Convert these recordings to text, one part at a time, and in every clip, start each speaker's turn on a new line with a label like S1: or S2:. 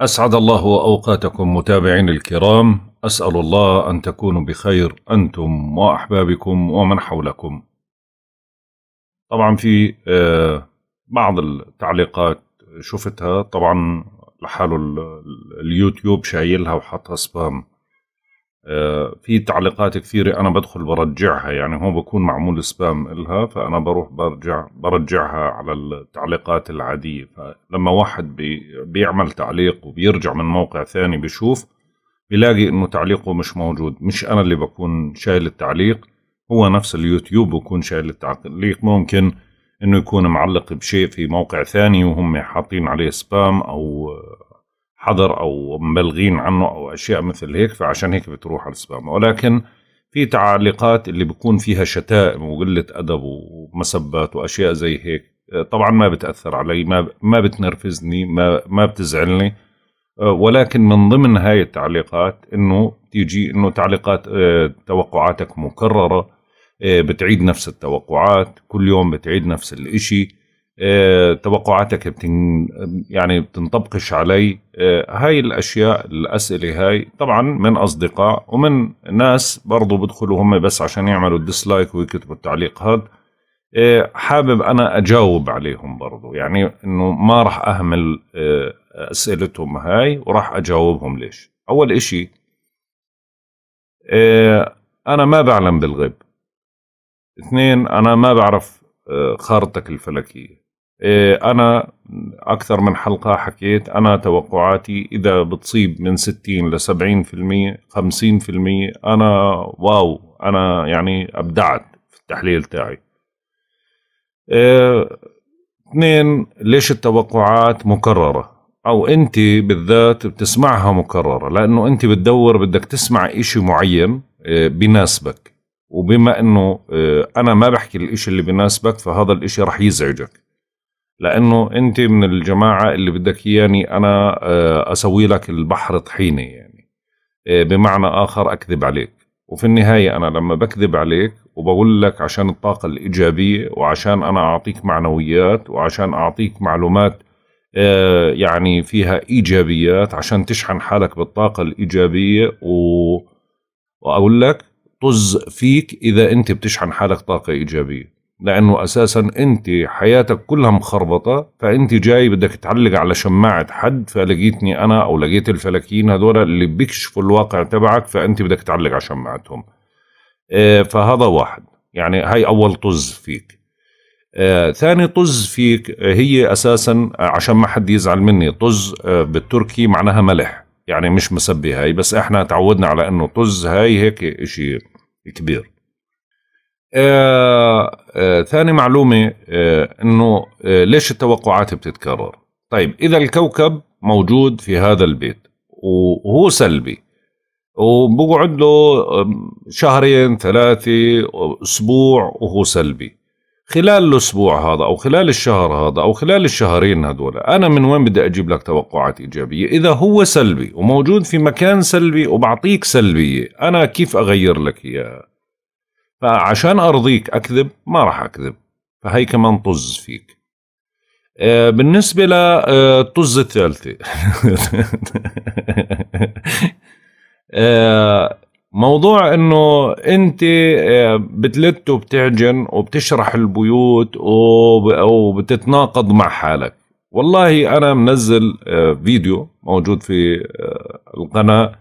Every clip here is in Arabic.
S1: أسعد الله أوقاتكم متابعين الكرام أسأل الله أن تكونوا بخير أنتم وأحبابكم ومن حولكم طبعا في آه، بعض التعليقات شفتها طبعا لحاله اليوتيوب شايلها وحطها سبام آه، في تعليقات كثيرة أنا بدخل برجعها يعني هون بكون معمول سبام إلها فأنا بروح برجع برجعها على التعليقات العادية فلما واحد بي بيعمل تعليق وبيرجع من موقع ثاني بيشوف بيلاقي إنه تعليقه مش موجود مش أنا اللي بكون شايل التعليق هو نفس اليوتيوب بكون شايل التعليق ممكن إنه يكون معلق بشيء في موقع ثاني وهم حاطين عليه سبام أو حظر او مبلغين عنه او اشياء مثل هيك فعشان هيك بتروح على السبام ولكن في تعليقات اللي بكون فيها شتائم وقله ادب ومسبات واشياء زي هيك طبعا ما بتاثر علي ما ما بتنرفزني ما ما بتزعلني ولكن من ضمن هاي التعليقات انه تيجي انه تعليقات آه، توقعاتك مكرره آه، بتعيد نفس التوقعات كل يوم بتعيد نفس الإشي آه، توقعاتك بتن يعني بتنطبقش علي آه، هاي الأشياء الأسئلة هاي طبعا من أصدقاء ومن ناس برضو بدخلوا هم بس عشان يعملوا الديسلايك ويكتبوا التعليق هذا آه، حابب أنا أجاوب عليهم برضو يعني أنه ما راح أهمل أسئلتهم هاي وراح أجاوبهم ليش أول إشي أنا ما بعلم بالغيب اثنين أنا ما بعرف خارطتك الفلكية إيه، أنا أكثر من حلقة حكيت أنا توقعاتي إذا بتصيب من 60 ل 70% 50% أنا واو أنا يعني أبدعت في التحليل تاعي إيه، اثنين ليش التوقعات مكررة أو أنت بالذات بتسمعها مكررة لأنه أنت بتدور بدك تسمع إشي معين إيه، بناسبك وبما أنه أنا ما بحكي الإشي اللي بناسبك فهذا الإشي رح يزعجك لانه انت من الجماعه اللي بدك اياني انا آه، اسوي لك البحر طحينه يعني آه، بمعنى اخر اكذب عليك وفي النهايه انا لما بكذب عليك وبقول لك عشان الطاقه الايجابيه وعشان انا اعطيك معنويات وعشان اعطيك معلومات آه، يعني فيها ايجابيات عشان تشحن حالك بالطاقه الايجابيه و... واقول لك طز فيك اذا انت بتشحن حالك طاقه ايجابيه لانه اساسا انت حياتك كلها مخربطه فانت جاي بدك تعلق على شماعه حد فلقيتني انا او لقيت الفلكيين هذول اللي بيكشفوا الواقع تبعك فانت بدك تعلق على شماعتهم آه، فهذا واحد يعني هاي اول طز فيك آه، ثاني طز فيك هي اساسا عشان ما حد يزعل مني طز آه، بالتركي معناها ملح يعني مش مسبي هاي بس احنا تعودنا على انه طز هاي هيك اشي كبير آه آه ثاني معلومة آه انه آه ليش التوقعات بتتكرر طيب اذا الكوكب موجود في هذا البيت وهو سلبي وبقعد له شهرين ثلاثة اسبوع وهو سلبي خلال الاسبوع هذا او خلال الشهر هذا او خلال الشهرين هذول انا من وين بدي اجيب لك توقعات ايجابيه اذا هو سلبي وموجود في مكان سلبي وبعطيك سلبيه انا كيف اغير لك اياها فعشان ارضيك اكذب ما راح اكذب فهي كمان طز فيك آه، بالنسبه للطز آه، الثالثه آه، موضوع انه انت بتلت وبتعجن وبتشرح البيوت وبتتناقض مع حالك والله انا منزل فيديو موجود في القناه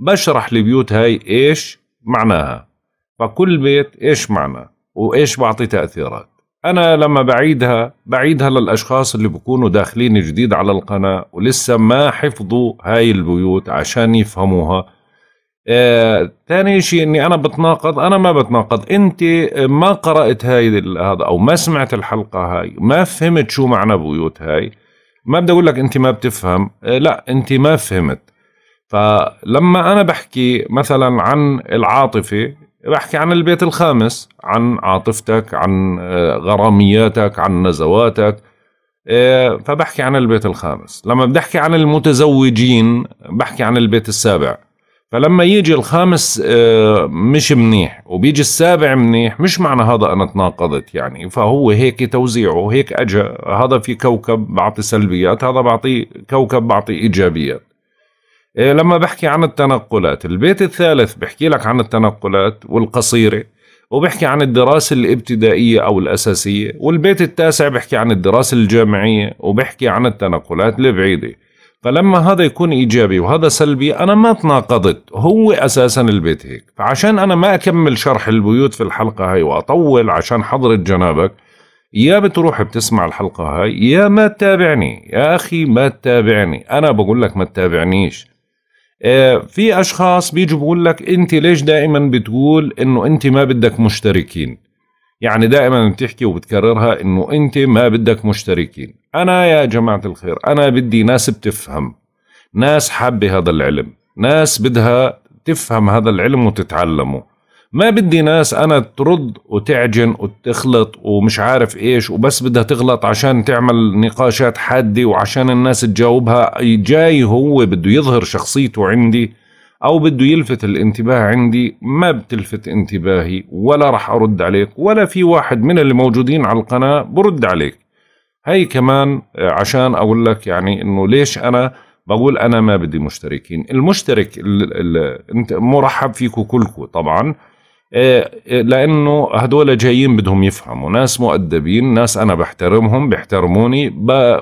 S1: بشرح البيوت هاي ايش معناها فكل بيت ايش معنى وايش بعطي تاثيرات انا لما بعيدها بعيدها للاشخاص اللي بيكونوا داخلين جديد على القناه ولسه ما حفظوا هاي البيوت عشان يفهموها آه، تاني شيء اني انا بتناقض انا ما بتناقض انت ما قرات هاي هذا او ما سمعت الحلقه هاي ما فهمت شو معنى بيوت هاي ما بدي اقول لك انت ما بتفهم آه، لا انت ما فهمت فلما انا بحكي مثلا عن العاطفه بحكي عن البيت الخامس عن عاطفتك عن آه، غرامياتك عن نزواتك آه، فبحكي عن البيت الخامس لما بدي احكي عن المتزوجين بحكي عن البيت السابع فلما يجي الخامس آه، مش منيح وبيجي السابع منيح مش معنى هذا انا تناقضت يعني فهو هيك توزيعه هيك اجى هذا في كوكب بعطي سلبيات هذا بعطيه كوكب بعطي ايجابيات إيه، لما بحكي عن التنقلات البيت الثالث بحكي لك عن التنقلات والقصيرة وبحكي عن الدراسة الابتدائية أو الأساسية والبيت التاسع بحكي عن الدراسة الجامعية وبحكي عن التنقلات البعيدة فلما هذا يكون إيجابي وهذا سلبي أنا ما تناقضت هو أساسا البيت هيك فعشان أنا ما أكمل شرح البيوت في الحلقة هاي وأطول عشان حضرة جنابك يا بتروح بتسمع الحلقة هاي يا ما تتابعني يا أخي ما تتابعني أنا بقول لك ما تتابعنيش آه، في اشخاص بيجوا بقول لك انت ليش دائما بتقول انه انت ما بدك مشتركين يعني دائما بتحكي وبتكررها انه انت ما بدك مشتركين انا يا جماعه الخير انا بدي ناس بتفهم ناس حابه هذا العلم ناس بدها تفهم هذا العلم وتتعلمه ما بدي ناس انا ترد وتعجن وتخلط ومش عارف ايش وبس بدها تغلط عشان تعمل نقاشات حاده وعشان الناس تجاوبها جاي هو بده يظهر شخصيته عندي او بده يلفت الانتباه عندي ما بتلفت انتباهي ولا راح ارد عليك ولا في واحد من اللي موجودين على القناه برد عليك هي كمان عشان اقول لك يعني انه ليش انا بقول انا ما بدي مشتركين المشترك انت مرحب فيكم كلكم طبعا إيه، إيه، لانه هدول جايين بدهم يفهموا ناس مؤدبين ناس انا بحترمهم بيحترموني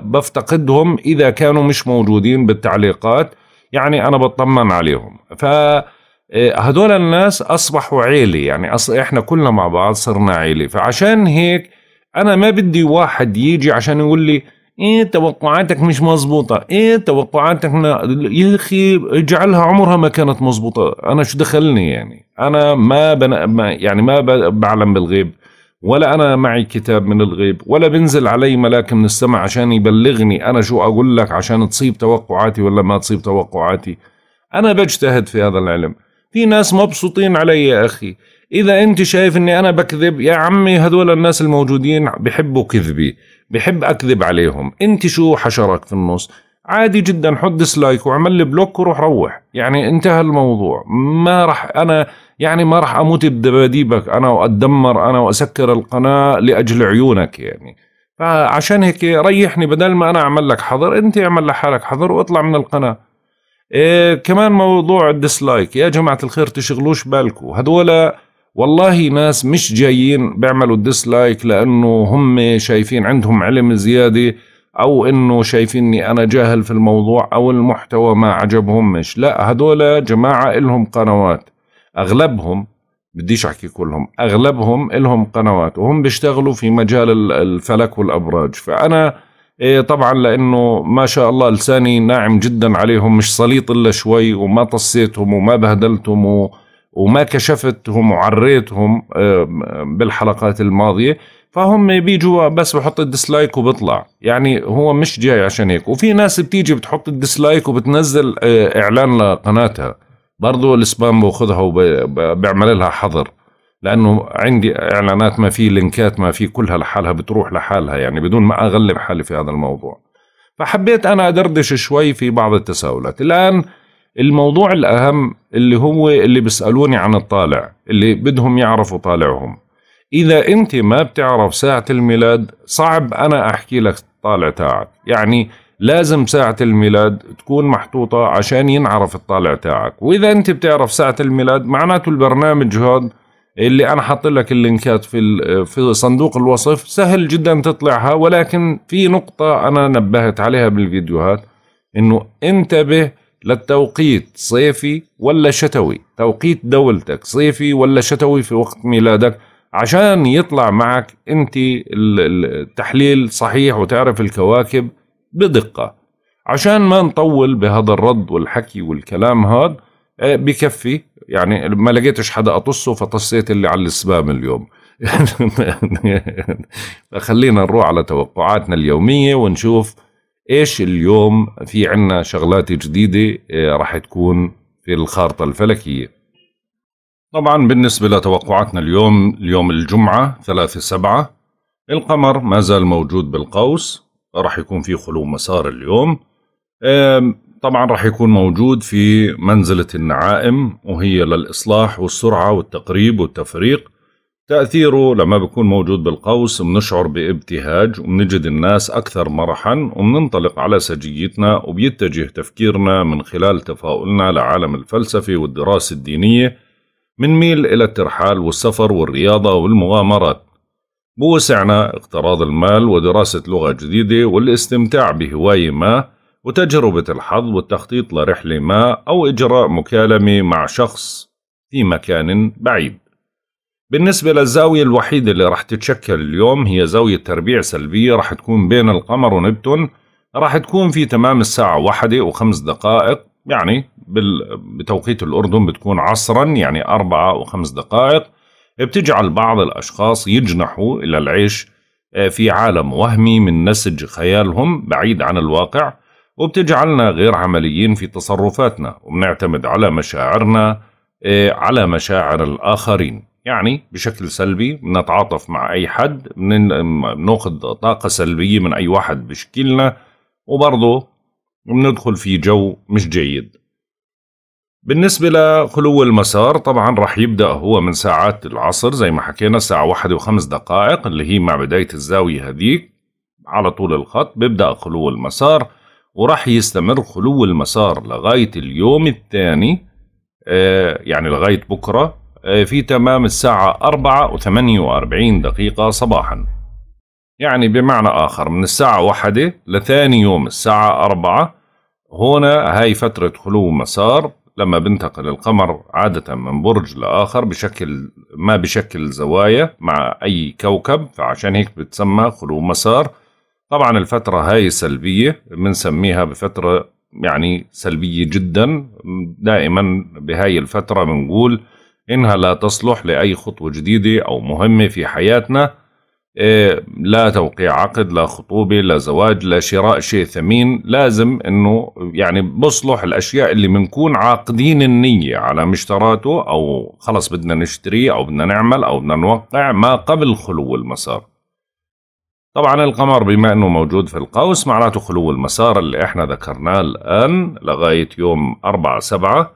S1: بفتقدهم اذا كانوا مش موجودين بالتعليقات يعني انا بطمن عليهم ف إيه، هدول الناس اصبحوا عيله يعني أصل احنا كلنا مع بعض صرنا عيله فعشان هيك انا ما بدي واحد يجي عشان يقول لي ايه توقعاتك مش مزبوطة ايه توقعاتك يا اخي اجعلها عمرها ما كانت مزبوطة انا شو دخلني يعني انا ما, بنا ما يعني ما بعلم بالغيب ولا انا معي كتاب من الغيب ولا بنزل علي ملاك من السماء عشان يبلغني انا شو اقول لك عشان تصيب توقعاتي ولا ما تصيب توقعاتي انا بجتهد في هذا العلم في ناس مبسوطين علي يا اخي اذا انت شايف اني انا بكذب يا عمي هذول الناس الموجودين بحبوا كذبي بحب اكذب عليهم انت شو حشرك في النص عادي جدا حط ديسلايك وعمل لي بلوك وروح روح يعني انتهى الموضوع ما راح انا يعني ما راح اموت بدباديبك انا واتدمر انا واسكر القناه لاجل عيونك يعني فعشان هيك ريحني بدل ما انا اعمل لك حظر انت اعمل لحالك حظر واطلع من القناه إيه كمان موضوع الديسلايك يا جماعه الخير تشغلوش بالكم هذولا والله ناس مش جايين بيعملوا الديسلايك لانه هم شايفين عندهم علم زياده او انه شايفيني انا جاهل في الموضوع او المحتوى ما عجبهم مش لا هدول جماعه لهم قنوات اغلبهم بديش احكي كلهم اغلبهم لهم قنوات وهم بيشتغلوا في مجال الفلك والابراج فانا إيه طبعا لانه ما شاء الله لساني ناعم جدا عليهم مش سليط الا شوي وما طسيتهم وما بهدلتهم و وما كشفتهم وعريتهم آه، بالحلقات الماضيه فهم بيجوا بس بحط الديسلايك وبطلع يعني هو مش جاي عشان هيك وفي ناس بتيجي بتحط الديسلايك وبتنزل آه، اعلان لقناتها برضو الإسبان باخذها وبعمل لها حظر لانه عندي اعلانات ما في لينكات ما في كلها لحالها بتروح لحالها يعني بدون ما اغلب حالي في هذا الموضوع فحبيت انا ادردش شوي في بعض التساؤلات الان الموضوع الأهم اللي هو اللي بيسألوني عن الطالع اللي بدهم يعرفوا طالعهم إذا أنت ما بتعرف ساعة الميلاد صعب أنا أحكي لك الطالع تاعك يعني لازم ساعة الميلاد تكون محطوطة عشان ينعرف الطالع تاعك وإذا أنت بتعرف ساعة الميلاد معناته البرنامج هذا اللي أنا حط لك اللينكات في في صندوق الوصف سهل جدا تطلعها ولكن في نقطة أنا نبهت عليها بالفيديوهات إنه انتبه للتوقيت صيفي ولا شتوي توقيت دولتك صيفي ولا شتوي في وقت ميلادك عشان يطلع معك انت التحليل صحيح وتعرف الكواكب بدقة عشان ما نطول بهذا الرد والحكي والكلام هذا آه، بكفي يعني ما لقيتش حدا اطصه فطصيت اللي على السبام اليوم خلينا نروح على توقعاتنا اليومية ونشوف ايش اليوم في عنا شغلات جديده آه، راح تكون في الخارطه الفلكيه طبعا بالنسبه لتوقعاتنا اليوم اليوم الجمعه 3 7 القمر ما زال موجود بالقوس راح يكون في خلو مسار اليوم طبعا راح يكون موجود في منزله النعائم وهي للاصلاح والسرعه والتقريب والتفريق تأثيره لما بيكون موجود بالقوس بنشعر بابتهاج وبنجد الناس أكثر مرحا وبننطلق على سجيتنا وبيتجه تفكيرنا من خلال تفاؤلنا لعالم الفلسفة والدراسة الدينية ميل إلى الترحال والسفر والرياضة والمغامرات بوسعنا اقتراض المال ودراسة لغة جديدة والاستمتاع بهواية ما وتجربة الحظ والتخطيط لرحلة ما أو إجراء مكالمة مع شخص في مكان بعيد بالنسبة للزاوية الوحيدة اللي راح تتشكل اليوم هي زاوية تربيع سلبية راح تكون بين القمر ونبتون راح تكون في تمام الساعة واحدة وخمس دقائق يعني بتوقيت الأردن بتكون عصرا يعني أربعة وخمس دقائق بتجعل بعض الأشخاص يجنحوا إلى العيش آه، في عالم وهمي من نسج خيالهم بعيد عن الواقع وبتجعلنا غير عمليين في تصرفاتنا وبنعتمد على مشاعرنا آه، على مشاعر الآخرين يعني بشكل سلبي بنتعاطف مع أي حد بناخذ طاقة سلبية من أي واحد بشكلنا وبرضه بندخل في جو مش جيد بالنسبة لخلو المسار طبعا رح يبدأ هو من ساعات العصر زي ما حكينا الساعة واحد وخمس دقائق اللي هي مع بداية الزاوية هذيك على طول الخط بيبدأ خلو المسار وراح يستمر خلو المسار لغاية اليوم الثاني آه، يعني لغاية بكرة آه، في تمام الساعة 4 و48 دقيقة صباحا يعني بمعنى آخر من الساعة واحدة لثاني يوم الساعة 4 هنا هاي فترة خلو مسار لما بنتقل القمر عادة من برج لآخر بشكل ما بشكل زوايا مع أي كوكب فعشان هيك بتسمى خلو مسار طبعا الفترة هاي سلبية بنسميها بفترة يعني سلبية جدا دائما بهاي الفترة بنقول إنها لا تصلح لأي خطوة جديدة أو مهمة في حياتنا إيه، لا توقيع عقد لا خطوبة لا زواج لا شراء شيء ثمين لازم إنه يعني بصلح الأشياء اللي بنكون عاقدين النية على مشتراته أو خلص بدنا نشتري أو بدنا نعمل أو بدنا نوقع ما قبل خلو المسار طبعا القمر بما أنه موجود في القوس معناته خلو المسار اللي إحنا ذكرناه الآن لغاية يوم 4 7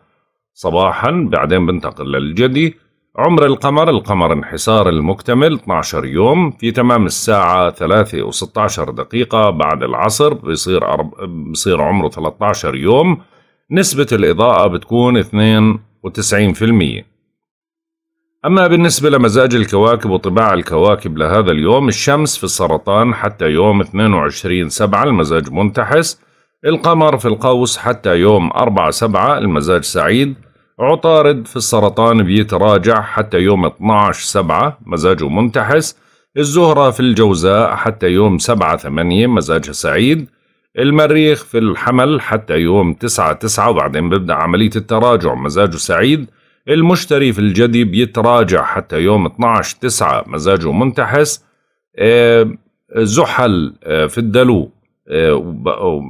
S1: صباحا بعدين بنتقل للجدي عمر القمر القمر انحسار المكتمل 12 يوم في تمام الساعة 3 و 16 دقيقة بعد العصر بيصير بصير عمره 13 يوم نسبة الإضاءة بتكون 92% أما بالنسبة لمزاج الكواكب وطباع الكواكب لهذا اليوم الشمس في السرطان حتى يوم 22 سبعة المزاج منتحس القمر في القوس حتى يوم 4 سبعة المزاج سعيد عطارد في السرطان بيتراجع حتى يوم 12 سبعة مزاجه منتحس الزهرة في الجوزاء حتى يوم 7 8 مزاجها سعيد المريخ في الحمل حتى يوم 9 9 وبعدين بيبدأ عملية التراجع مزاجه سعيد المشتري في الجدي بيتراجع حتى يوم 12 9 مزاجه منتحس آه، زحل آه، في الدلو آه،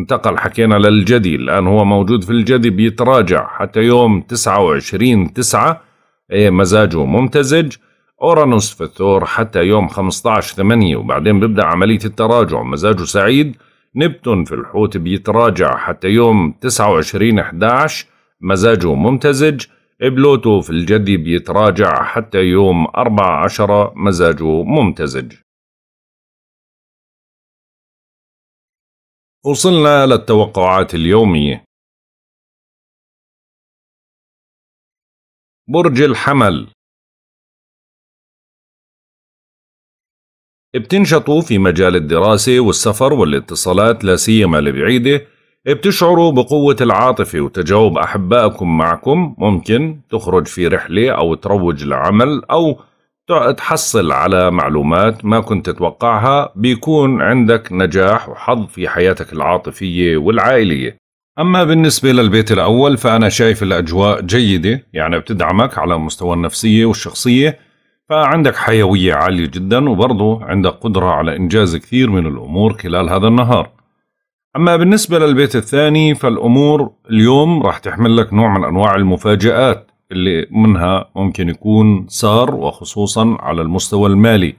S1: انتقل حكينا للجدي الآن هو موجود في الجدي بيتراجع حتى يوم 29 9 مزاجه ممتزج أورانوس في الثور حتى يوم 15 8 وبعدين بيبدأ عملية التراجع مزاجه سعيد نبتون في الحوت بيتراجع حتى يوم 29 11 مزاجه ممتزج بلوتو في الجدي بيتراجع حتى يوم 14
S2: مزاجه ممتزج وصلنا للتوقعات اليومية برج الحمل
S1: بتنشطوا في مجال الدراسة والسفر والاتصالات لا سيما البعيدة بتشعروا بقوة العاطفة وتجاوب أحبائكم معكم ممكن تخرج في رحلة أو تروج لعمل أو تحصل على معلومات ما كنت تتوقعها بيكون عندك نجاح وحظ في حياتك العاطفية والعائلية أما بالنسبة للبيت الأول فأنا شايف الأجواء جيدة يعني بتدعمك على مستوى النفسية والشخصية فعندك حيوية عالية جدا وبرضه عندك قدرة على إنجاز كثير من الأمور خلال هذا النهار أما بالنسبة للبيت الثاني فالأمور اليوم راح تحمل لك نوع من أنواع المفاجآت اللي منها ممكن يكون سار وخصوصا على المستوى المالي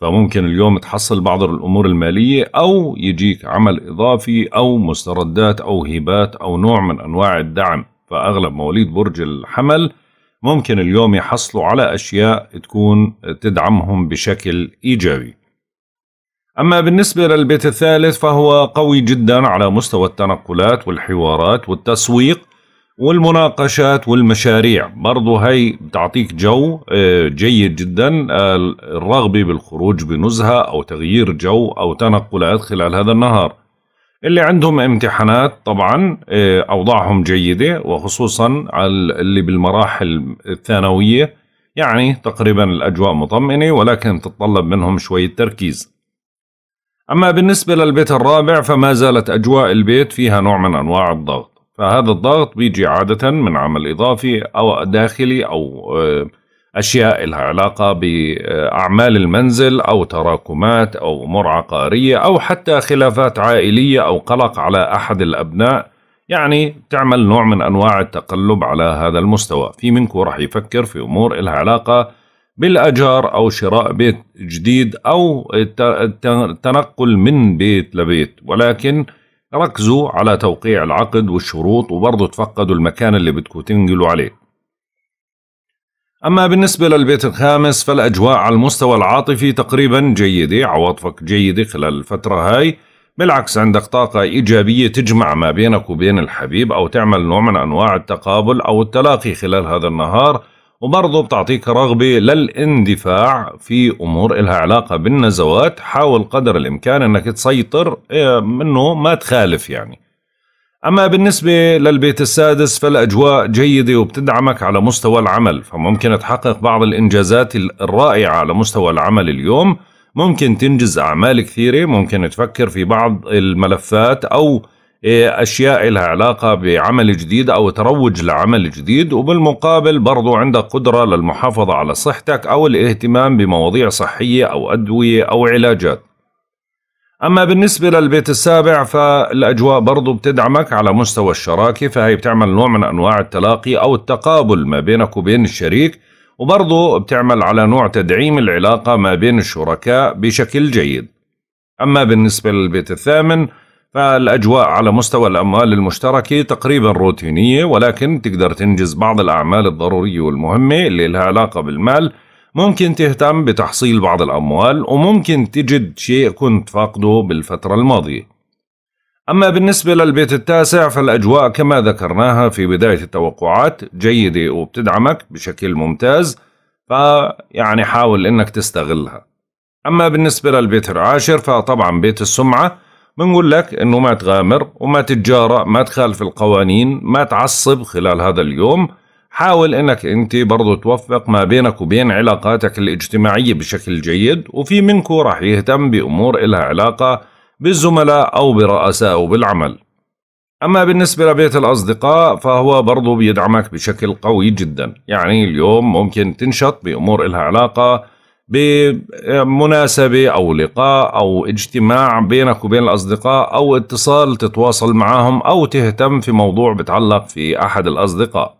S1: فممكن اليوم تحصل بعض الأمور المالية أو يجيك عمل إضافي أو مستردات أو هبات أو نوع من أنواع الدعم فأغلب مواليد برج الحمل ممكن اليوم يحصلوا على أشياء تكون تدعمهم بشكل إيجابي أما بالنسبة للبيت الثالث فهو قوي جدا على مستوى التنقلات والحوارات والتسويق والمناقشات والمشاريع برضو هي بتعطيك جو آه، جيد جدا الرغبة بالخروج بنزهة أو تغيير جو أو تنقلات خلال هذا النهار اللي عندهم امتحانات طبعا آه، أوضاعهم جيدة وخصوصا اللي بالمراحل الثانوية يعني تقريبا الأجواء مطمئنة ولكن تتطلب منهم شوية تركيز أما بالنسبة للبيت الرابع فما زالت أجواء البيت فيها نوع من أنواع الضغط فهذا الضغط بيجي عادة من عمل إضافي أو داخلي أو آه، أشياء لها علاقة بأعمال المنزل أو تراكمات أو أمور عقارية أو حتى خلافات عائلية أو قلق على أحد الأبناء يعني تعمل نوع من أنواع التقلب على هذا المستوى في منكم راح يفكر في أمور لها علاقة بالأجار أو شراء بيت جديد أو التنقل من بيت لبيت ولكن ركزوا على توقيع العقد والشروط وبرضه تفقدوا المكان اللي بدكم تنقلوا عليه أما بالنسبة للبيت الخامس فالأجواء على المستوى العاطفي تقريبا جيدة عواطفك جيدة خلال الفترة هاي بالعكس عندك طاقة إيجابية تجمع ما بينك وبين الحبيب أو تعمل نوع من أنواع التقابل أو التلاقي خلال هذا النهار وبرضه بتعطيك رغبة للاندفاع في أمور إلها علاقة بالنزوات حاول قدر الإمكان أنك تسيطر إيه، منه ما تخالف يعني أما بالنسبة للبيت السادس فالأجواء جيدة وبتدعمك على مستوى العمل فممكن تحقق بعض الإنجازات الرائعة على مستوى العمل اليوم ممكن تنجز أعمال كثيرة ممكن تفكر في بعض الملفات أو اشياء لها علاقه بعمل جديد او تروج لعمل جديد وبالمقابل برضو عندك قدره للمحافظه على صحتك او الاهتمام بمواضيع صحيه او ادويه او علاجات. اما بالنسبه للبيت السابع فالاجواء برضو بتدعمك على مستوى الشراكه فهي بتعمل نوع من انواع التلاقي او التقابل ما بينك وبين الشريك وبرضو بتعمل على نوع تدعيم العلاقه ما بين الشركاء بشكل جيد. اما بالنسبه للبيت الثامن فالأجواء على مستوى الأموال المشتركة تقريبا روتينية ولكن تقدر تنجز بعض الأعمال الضرورية والمهمة اللي لها علاقة بالمال ممكن تهتم بتحصيل بعض الأموال وممكن تجد شيء كنت فاقده بالفترة الماضية أما بالنسبة للبيت التاسع فالأجواء كما ذكرناها في بداية التوقعات جيدة وبتدعمك بشكل ممتاز فيعني حاول أنك تستغلها أما بالنسبة للبيت العاشر فطبعا بيت السمعة بنقول لك انه ما تغامر وما تتجارى ما تخالف القوانين ما تعصب خلال هذا اليوم حاول انك انت برضو توفق ما بينك وبين علاقاتك الاجتماعية بشكل جيد وفي منكو راح يهتم بامور إلها علاقة بالزملاء او برؤسائه بالعمل أما بالنسبة لبيت الأصدقاء فهو برضو بيدعمك بشكل قوي جدا يعني اليوم ممكن تنشط بأمور إلها علاقة بمناسبة أو لقاء أو اجتماع بينك وبين الأصدقاء أو اتصال تتواصل معهم أو تهتم في موضوع بتعلق في أحد الأصدقاء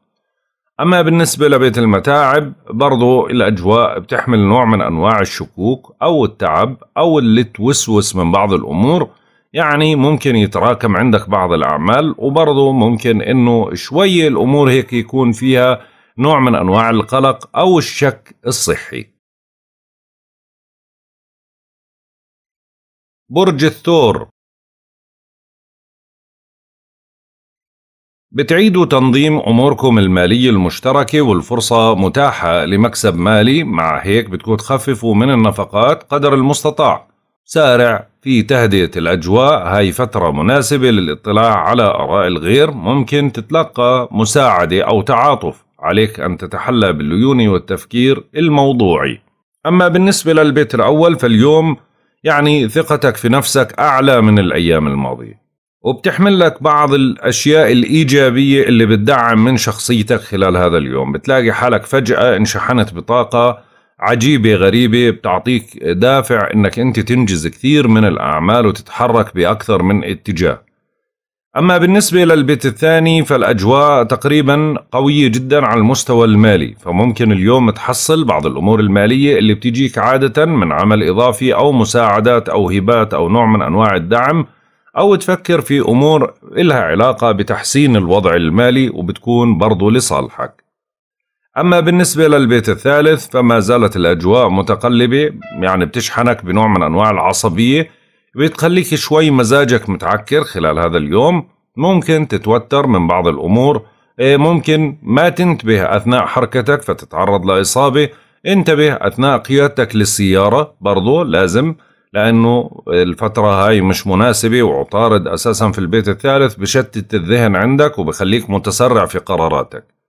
S1: أما بالنسبة لبيت المتاعب برضو الأجواء بتحمل نوع من أنواع الشكوك أو التعب أو اللي توسوس من بعض الأمور يعني ممكن يتراكم عندك بعض الأعمال وبرضو ممكن أنه شوي الأمور هيك يكون فيها نوع من أنواع القلق أو الشك الصحي
S2: برج الثور
S1: بتعيدوا تنظيم أموركم المالية المشتركة والفرصة متاحة لمكسب مالي مع هيك بتكون تخففوا من النفقات قدر المستطاع سارع في تهدئة الأجواء هاي فترة مناسبة للاطلاع على آراء الغير ممكن تتلقى مساعدة أو تعاطف عليك أن تتحلى بالليونة والتفكير الموضوعي أما بالنسبة للبيت الأول فاليوم يعني ثقتك في نفسك أعلى من الأيام الماضية وبتحمل لك بعض الأشياء الإيجابية اللي بتدعم من شخصيتك خلال هذا اليوم بتلاقي حالك فجأة انشحنت بطاقة عجيبة غريبة بتعطيك دافع انك انت تنجز كثير من الاعمال وتتحرك باكثر من اتجاه أما بالنسبة للبيت الثاني فالأجواء تقريبا قوية جدا على المستوى المالي فممكن اليوم تحصل بعض الأمور المالية اللي بتجيك عادة من عمل إضافي أو مساعدات أو هبات أو نوع من أنواع الدعم أو تفكر في أمور إلها علاقة بتحسين الوضع المالي وبتكون برضو لصالحك أما بالنسبة للبيت الثالث فما زالت الأجواء متقلبة يعني بتشحنك بنوع من أنواع العصبية بتخليك شوي مزاجك متعكر خلال هذا اليوم ممكن تتوتر من بعض الأمور إيه، ممكن ما تنتبه أثناء حركتك فتتعرض لإصابة انتبه أثناء قيادتك للسيارة برضو لازم لأنه الفترة هاي مش مناسبة وعطارد أساسا في البيت الثالث بشتت الذهن عندك وبخليك متسرع في قراراتك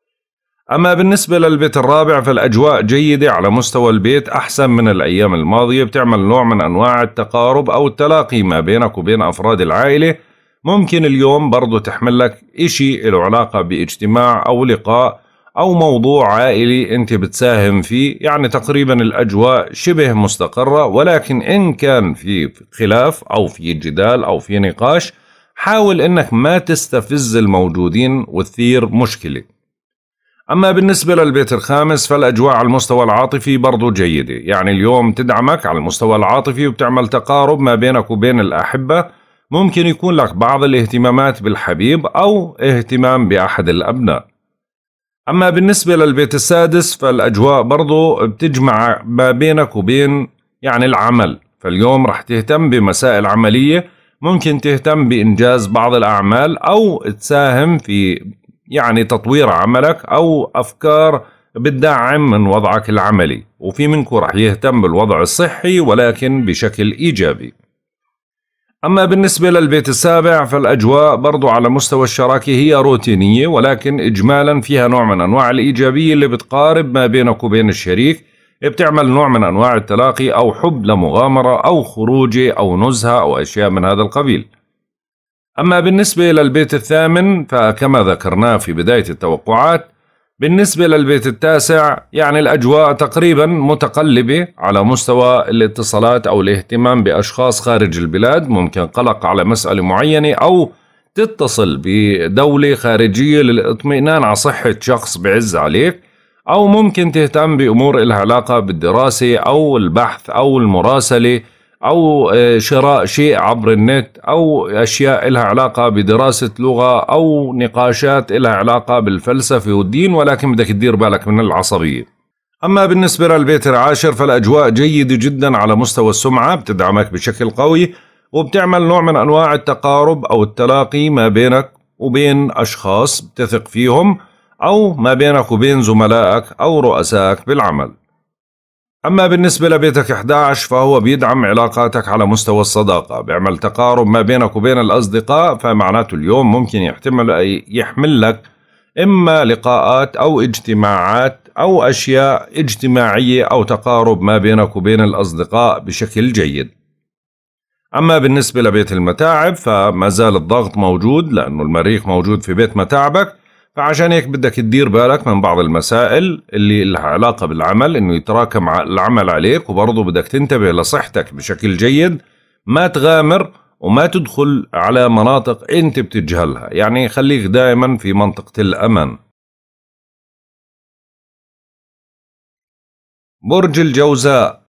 S1: أما بالنسبة للبيت الرابع فالأجواء جيدة على مستوى البيت أحسن من الأيام الماضية بتعمل نوع من أنواع التقارب أو التلاقي ما بينك وبين أفراد العائلة ممكن اليوم برضو تحمل لك إشي له علاقة باجتماع أو لقاء أو موضوع عائلي أنت بتساهم فيه يعني تقريبا الأجواء شبه مستقرة ولكن إن كان في خلاف أو في جدال أو في نقاش حاول أنك ما تستفز الموجودين وتثير مشكلة أما بالنسبة للبيت الخامس فالأجواء على المستوى العاطفي برضو جيدة يعني اليوم تدعمك على المستوى العاطفي وبتعمل تقارب ما بينك وبين الأحبة ممكن يكون لك بعض الاهتمامات بالحبيب أو اهتمام بأحد الأبناء أما بالنسبة للبيت السادس فالأجواء برضو بتجمع ما بينك وبين يعني العمل فاليوم رح تهتم بمسائل عملية ممكن تهتم بإنجاز بعض الأعمال أو تساهم في يعني تطوير عملك أو أفكار بتدعم من وضعك العملي وفي منكم رح يهتم بالوضع الصحي ولكن بشكل إيجابي أما بالنسبة للبيت السابع فالأجواء برضو على مستوى الشراكة هي روتينية ولكن إجمالا فيها نوع من أنواع الإيجابية اللي بتقارب ما بينك وبين الشريك بتعمل نوع من أنواع التلاقي أو حب لمغامرة أو خروجة أو نزهة أو أشياء من هذا القبيل أما بالنسبة للبيت الثامن فكما ذكرناه في بداية التوقعات بالنسبة للبيت التاسع يعني الأجواء تقريبا متقلبة على مستوى الاتصالات أو الاهتمام بأشخاص خارج البلاد ممكن قلق على مسألة معينة أو تتصل بدولة خارجية للاطمئنان على صحة شخص بعز عليك أو ممكن تهتم بأمور إلها علاقة بالدراسة أو البحث أو المراسلة او آه، شراء شيء عبر النت او اشياء لها علاقه بدراسه لغه او نقاشات لها علاقه بالفلسفه والدين ولكن بدك تدير بالك من العصبيه أما بالنسبة للبيت العاشر فالأجواء جيدة جدا على مستوى السمعة بتدعمك بشكل قوي وبتعمل نوع من أنواع التقارب أو التلاقي ما بينك وبين أشخاص بتثق فيهم أو ما بينك وبين زملائك أو رؤسائك بالعمل أما بالنسبة لبيتك 11 فهو بيدعم علاقاتك على مستوى الصداقة بيعمل تقارب ما بينك وبين الأصدقاء فمعناته اليوم ممكن يحتمل يحمل لك إما لقاءات أو اجتماعات أو أشياء اجتماعية أو تقارب ما بينك وبين الأصدقاء بشكل جيد أما بالنسبة لبيت المتاعب فما زال الضغط موجود لأنه المريخ موجود في بيت متاعبك فعشان هيك بدك تدير بالك من بعض المسائل اللي لها علاقة بالعمل انه يتراكم العمل عليك وبرضه بدك تنتبه لصحتك بشكل جيد ما تغامر وما تدخل على مناطق انت بتجهلها يعني خليك دائما في منطقة الأمن
S2: برج الجوزاء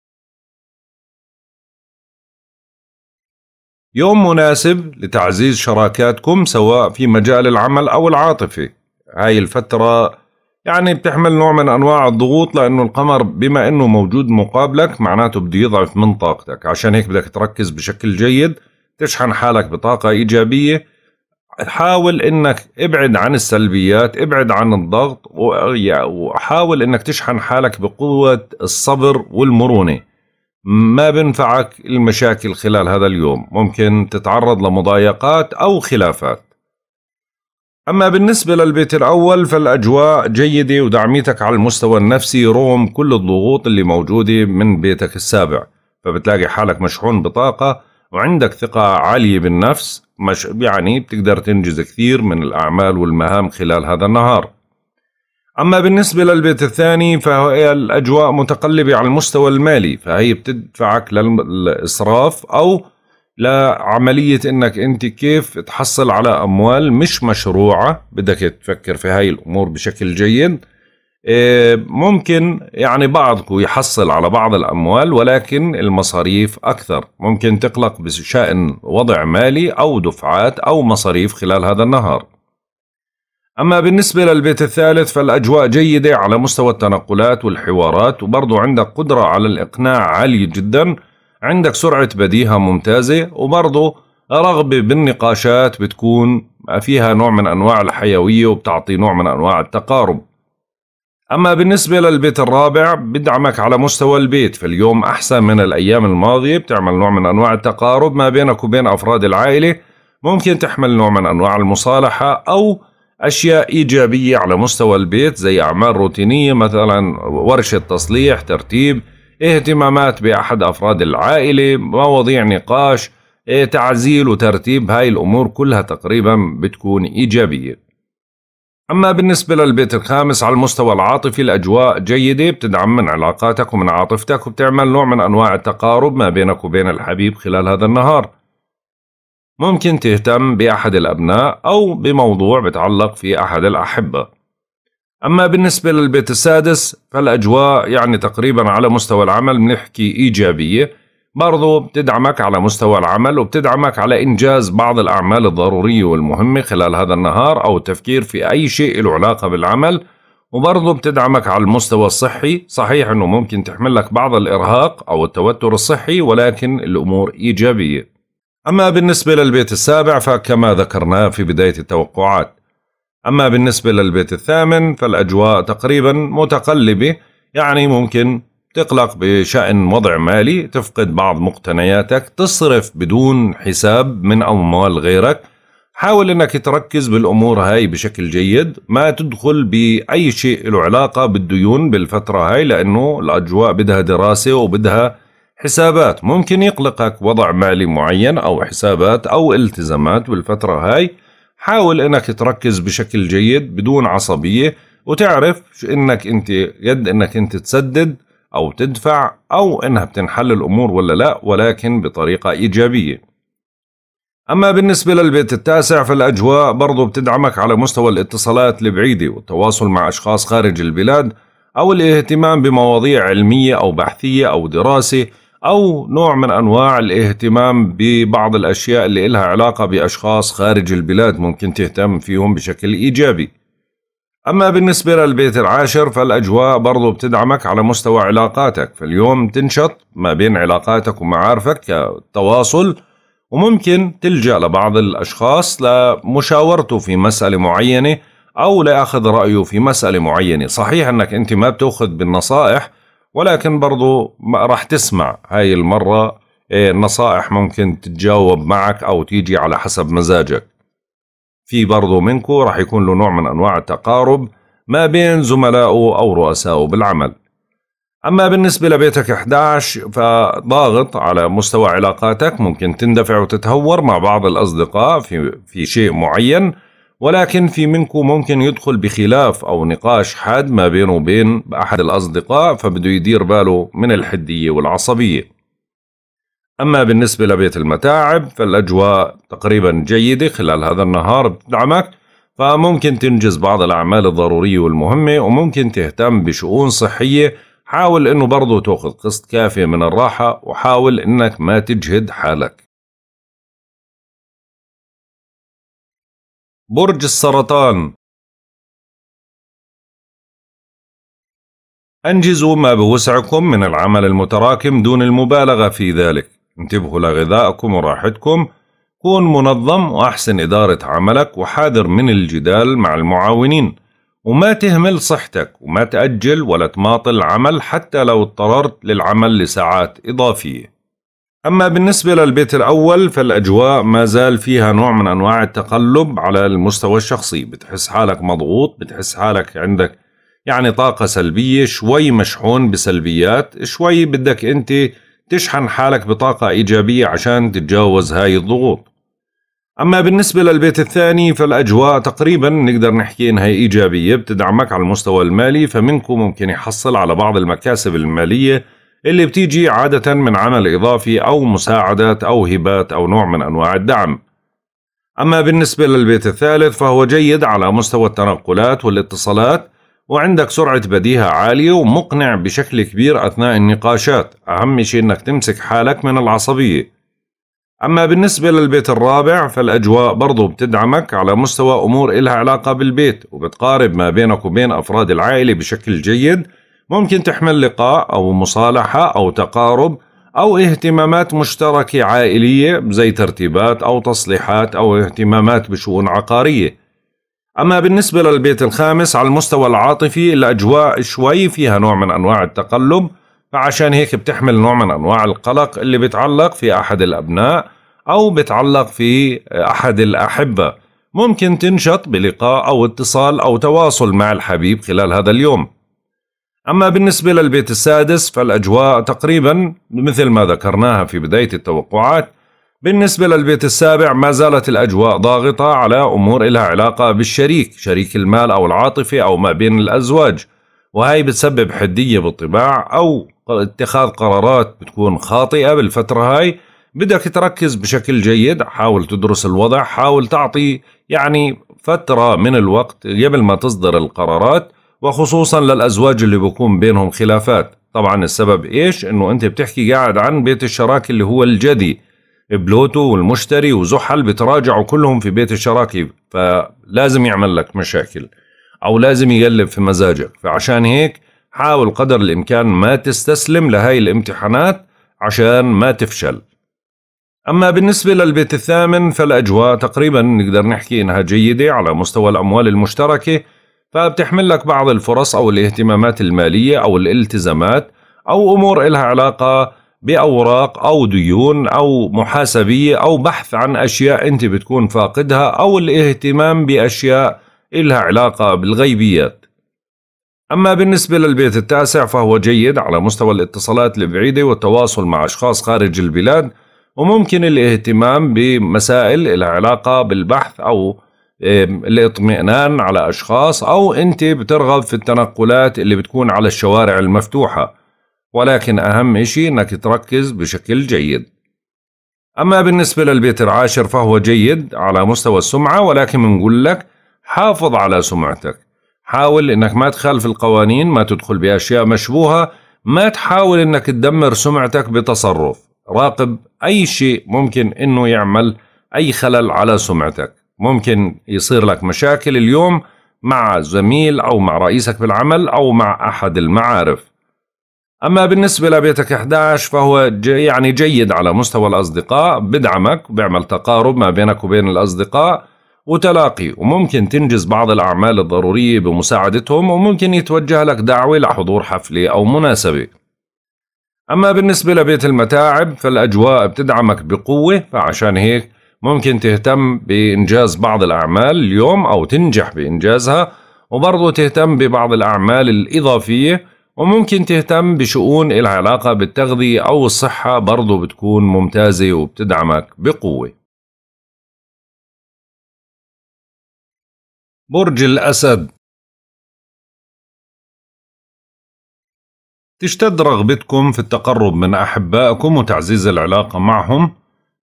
S2: يوم مناسب
S1: لتعزيز شراكاتكم سواء في مجال العمل أو العاطفي هاي الفترة يعني بتحمل نوع من انواع الضغوط لانه القمر بما انه موجود مقابلك معناته بده يضعف من طاقتك عشان هيك بدك تركز بشكل جيد تشحن حالك بطاقة ايجابية حاول انك ابعد عن السلبيات ابعد عن الضغط وحاول انك تشحن حالك بقوة الصبر والمرونة ما بنفعك المشاكل خلال هذا اليوم ممكن تتعرض لمضايقات او خلافات أما بالنسبة للبيت الأول فالأجواء جيدة ودعميتك على المستوى النفسي رغم كل الضغوط اللي موجودة من بيتك السابع فبتلاقي حالك مشحون بطاقة وعندك ثقة عالية بالنفس مش يعني بتقدر تنجز كثير من الأعمال والمهام خلال هذا النهار أما بالنسبة للبيت الثاني فهي الأجواء متقلبة على المستوى المالي فهي بتدفعك للإسراف أو لعملية انك انت كيف تحصل على اموال مش مشروعة بدك تفكر في هاي الامور بشكل جيد آه، ممكن يعني بعضكم يحصل على بعض الأموال ولكن المصاريف أكثر ممكن تقلق بشأن وضع مالي أو دفعات أو مصاريف خلال هذا النهار أما بالنسبة للبيت الثالث فالأجواء جيدة على مستوى التنقلات والحوارات وبرضه عندك قدرة على الإقناع عالية جدا عندك سرعة بديهة ممتازة وبرضه رغبة بالنقاشات بتكون فيها نوع من أنواع الحيوية وبتعطي نوع من أنواع التقارب أما بالنسبة للبيت الرابع بدعمك على مستوى البيت فاليوم أحسن من الأيام الماضية بتعمل نوع من أنواع التقارب ما بينك وبين أفراد العائلة ممكن تحمل نوع من أنواع المصالحة أو أشياء إيجابية على مستوى البيت زي أعمال روتينية مثلا ورشة تصليح ترتيب اهتمامات بأحد أفراد العائلة مواضيع نقاش إيه، تعزيل وترتيب هاي الأمور كلها تقريبا بتكون إيجابية أما بالنسبة للبيت الخامس على المستوى العاطفي الأجواء جيدة بتدعم من علاقاتك ومن عاطفتك وبتعمل نوع من أنواع التقارب ما بينك وبين الحبيب خلال هذا النهار ممكن تهتم بأحد الأبناء أو بموضوع بتعلق في أحد الأحبة أما بالنسبة للبيت السادس فالأجواء يعني تقريبا على مستوى العمل بنحكي إيجابية برضو بتدعمك على مستوى العمل وبتدعمك على إنجاز بعض الأعمال الضرورية والمهمة خلال هذا النهار أو التفكير في أي شيء له علاقة بالعمل وبرضه بتدعمك على المستوى الصحي صحيح أنه ممكن تحمل لك بعض الإرهاق أو التوتر الصحي ولكن الأمور إيجابية أما بالنسبة للبيت السابع فكما ذكرنا في بداية التوقعات أما بالنسبة للبيت الثامن فالأجواء تقريبا متقلبة يعني ممكن تقلق بشأن وضع مالي تفقد بعض مقتنياتك تصرف بدون حساب من أموال غيرك حاول أنك تركز بالأمور هاي بشكل جيد ما تدخل بأي شيء له علاقة بالديون بالفترة هاي لأنه الأجواء بدها دراسة وبدها حسابات ممكن يقلقك وضع مالي معين أو حسابات أو التزامات بالفترة هاي حاول انك تركز بشكل جيد بدون عصبية وتعرف انك انت قد انك انت تسدد او تدفع او انها بتنحل الامور ولا لا ولكن بطريقة ايجابية أما بالنسبة للبيت التاسع فالأجواء برضو بتدعمك على مستوى الاتصالات البعيدة والتواصل مع أشخاص خارج البلاد أو الاهتمام بمواضيع علمية أو بحثية أو دراسة أو نوع من أنواع الاهتمام ببعض الأشياء اللي إلها علاقة بأشخاص خارج البلاد ممكن تهتم فيهم بشكل إيجابي أما بالنسبة للبيت العاشر فالأجواء برضو بتدعمك على مستوى علاقاتك فاليوم تنشط ما بين علاقاتك ومعارفك كتواصل وممكن تلجأ لبعض الأشخاص لمشاورته في مسألة معينة أو لأخذ رأيه في مسألة معينة صحيح أنك أنت ما بتأخذ بالنصائح ولكن برضو راح تسمع هاي المرة إيه نصائح ممكن تتجاوب معك أو تيجي على حسب مزاجك في برضو منكو راح يكون له نوع من أنواع التقارب ما بين زملائه أو رؤسائه بالعمل أما بالنسبة لبيتك 11 فضاغط على مستوى علاقاتك ممكن تندفع وتتهور مع بعض الأصدقاء في, في شيء معين ولكن في منكم ممكن يدخل بخلاف أو نقاش حاد ما بينه وبين أحد الأصدقاء فبده يدير باله من الحدية والعصبية أما بالنسبة لبيت المتاعب فالأجواء تقريبا جيدة خلال هذا النهار بتدعمك فممكن تنجز بعض الأعمال الضرورية والمهمة وممكن تهتم بشؤون صحية حاول أنه برضو تأخذ قسط كافي من الراحة وحاول أنك ما تجهد حالك
S2: برج السرطان
S1: أنجزوا ما بوسعكم من العمل المتراكم دون المبالغة في ذلك انتبهوا لغذائكم وراحتكم كون منظم وأحسن إدارة عملك وحاذر من الجدال مع المعاونين وما تهمل صحتك وما تأجل ولا تماطل العمل حتى لو اضطررت للعمل لساعات إضافية أما بالنسبة للبيت الأول فالأجواء ما زال فيها نوع من أنواع التقلب على المستوى الشخصي بتحس حالك مضغوط بتحس حالك عندك يعني طاقة سلبية شوي مشحون بسلبيات شوي بدك أنت تشحن حالك بطاقة إيجابية عشان تتجاوز هاي الضغوط أما بالنسبة للبيت الثاني فالأجواء تقريبا نقدر نحكي إنها إيجابية بتدعمك على المستوى المالي فمنكم ممكن يحصل على بعض المكاسب المالية اللي بتيجي عادة من عمل إضافي أو مساعدات أو هبات أو نوع من أنواع الدعم أما بالنسبة للبيت الثالث فهو جيد على مستوى التنقلات والاتصالات وعندك سرعة بديهة عالية ومقنع بشكل كبير أثناء النقاشات أهم شيء أنك تمسك حالك من العصبية أما بالنسبة للبيت الرابع فالأجواء برضو بتدعمك على مستوى أمور إلها علاقة بالبيت وبتقارب ما بينك وبين أفراد العائلة بشكل جيد ممكن تحمل لقاء أو مصالحة أو تقارب أو اهتمامات مشتركة عائلية زي ترتيبات أو تصليحات أو اهتمامات بشؤون عقارية أما بالنسبة للبيت الخامس على المستوى العاطفي الأجواء شوي فيها نوع من أنواع التقلب فعشان هيك بتحمل نوع من أنواع القلق اللي بتعلق في أحد الأبناء أو بتعلق في أحد الأحبة ممكن تنشط بلقاء أو اتصال أو تواصل مع الحبيب خلال هذا اليوم أما بالنسبة للبيت السادس فالأجواء تقريبا مثل ما ذكرناها في بداية التوقعات بالنسبة للبيت السابع ما زالت الأجواء ضاغطة على أمور لها علاقة بالشريك شريك المال أو العاطفة أو ما بين الأزواج وهي بتسبب حدية بالطباع أو اتخاذ قرارات بتكون خاطئة بالفترة هاي بدك تركز بشكل جيد حاول تدرس الوضع حاول تعطي يعني فترة من الوقت قبل ما تصدر القرارات وخصوصا للازواج اللي بيكون بينهم خلافات طبعا السبب ايش انه انت بتحكي قاعد عن بيت الشراكه اللي هو الجدي بلوتو والمشتري وزحل بتراجعوا كلهم في بيت الشراكه فلازم يعمل لك مشاكل او لازم يقلب في مزاجك فعشان هيك حاول قدر الامكان ما تستسلم لهاي الامتحانات عشان ما تفشل أما بالنسبة للبيت الثامن فالأجواء تقريبا نقدر نحكي إنها جيدة على مستوى الأموال المشتركة فبتحمل لك بعض الفرص أو الاهتمامات المالية أو الالتزامات أو أمور إلها علاقة بأوراق أو ديون أو محاسبية أو بحث عن أشياء أنت بتكون فاقدها أو الاهتمام بأشياء إلها علاقة بالغيبيات أما بالنسبة للبيت التاسع فهو جيد على مستوى الاتصالات البعيدة والتواصل مع أشخاص خارج البلاد وممكن الاهتمام بمسائل إلها علاقة بالبحث أو الاطمئنان على أشخاص أو أنت بترغب في التنقلات اللي بتكون على الشوارع المفتوحة ولكن أهم شيء أنك تركز بشكل جيد أما بالنسبة للبيت العاشر فهو جيد على مستوى السمعة ولكن بنقول لك حافظ على سمعتك حاول أنك ما تخالف القوانين ما تدخل بأشياء مشبوهة ما تحاول أنك تدمر سمعتك بتصرف راقب أي شيء ممكن أنه يعمل أي خلل على سمعتك ممكن يصير لك مشاكل اليوم مع زميل أو مع رئيسك بالعمل أو مع أحد المعارف أما بالنسبة لبيتك 11 فهو جي يعني جيد على مستوى الأصدقاء بدعمك بيعمل تقارب ما بينك وبين الأصدقاء وتلاقي وممكن تنجز بعض الأعمال الضرورية بمساعدتهم وممكن يتوجه لك دعوة لحضور حفلة أو مناسبة أما بالنسبة لبيت المتاعب فالأجواء بتدعمك بقوة فعشان هيك ممكن تهتم بإنجاز بعض الأعمال اليوم أو تنجح بإنجازها وبرضه تهتم ببعض الأعمال الإضافية وممكن تهتم بشؤون العلاقة بالتغذية أو الصحة برضه بتكون ممتازة وبتدعمك بقوة
S2: برج الأسد
S1: تشتد رغبتكم في التقرب من أحبائكم وتعزيز العلاقة معهم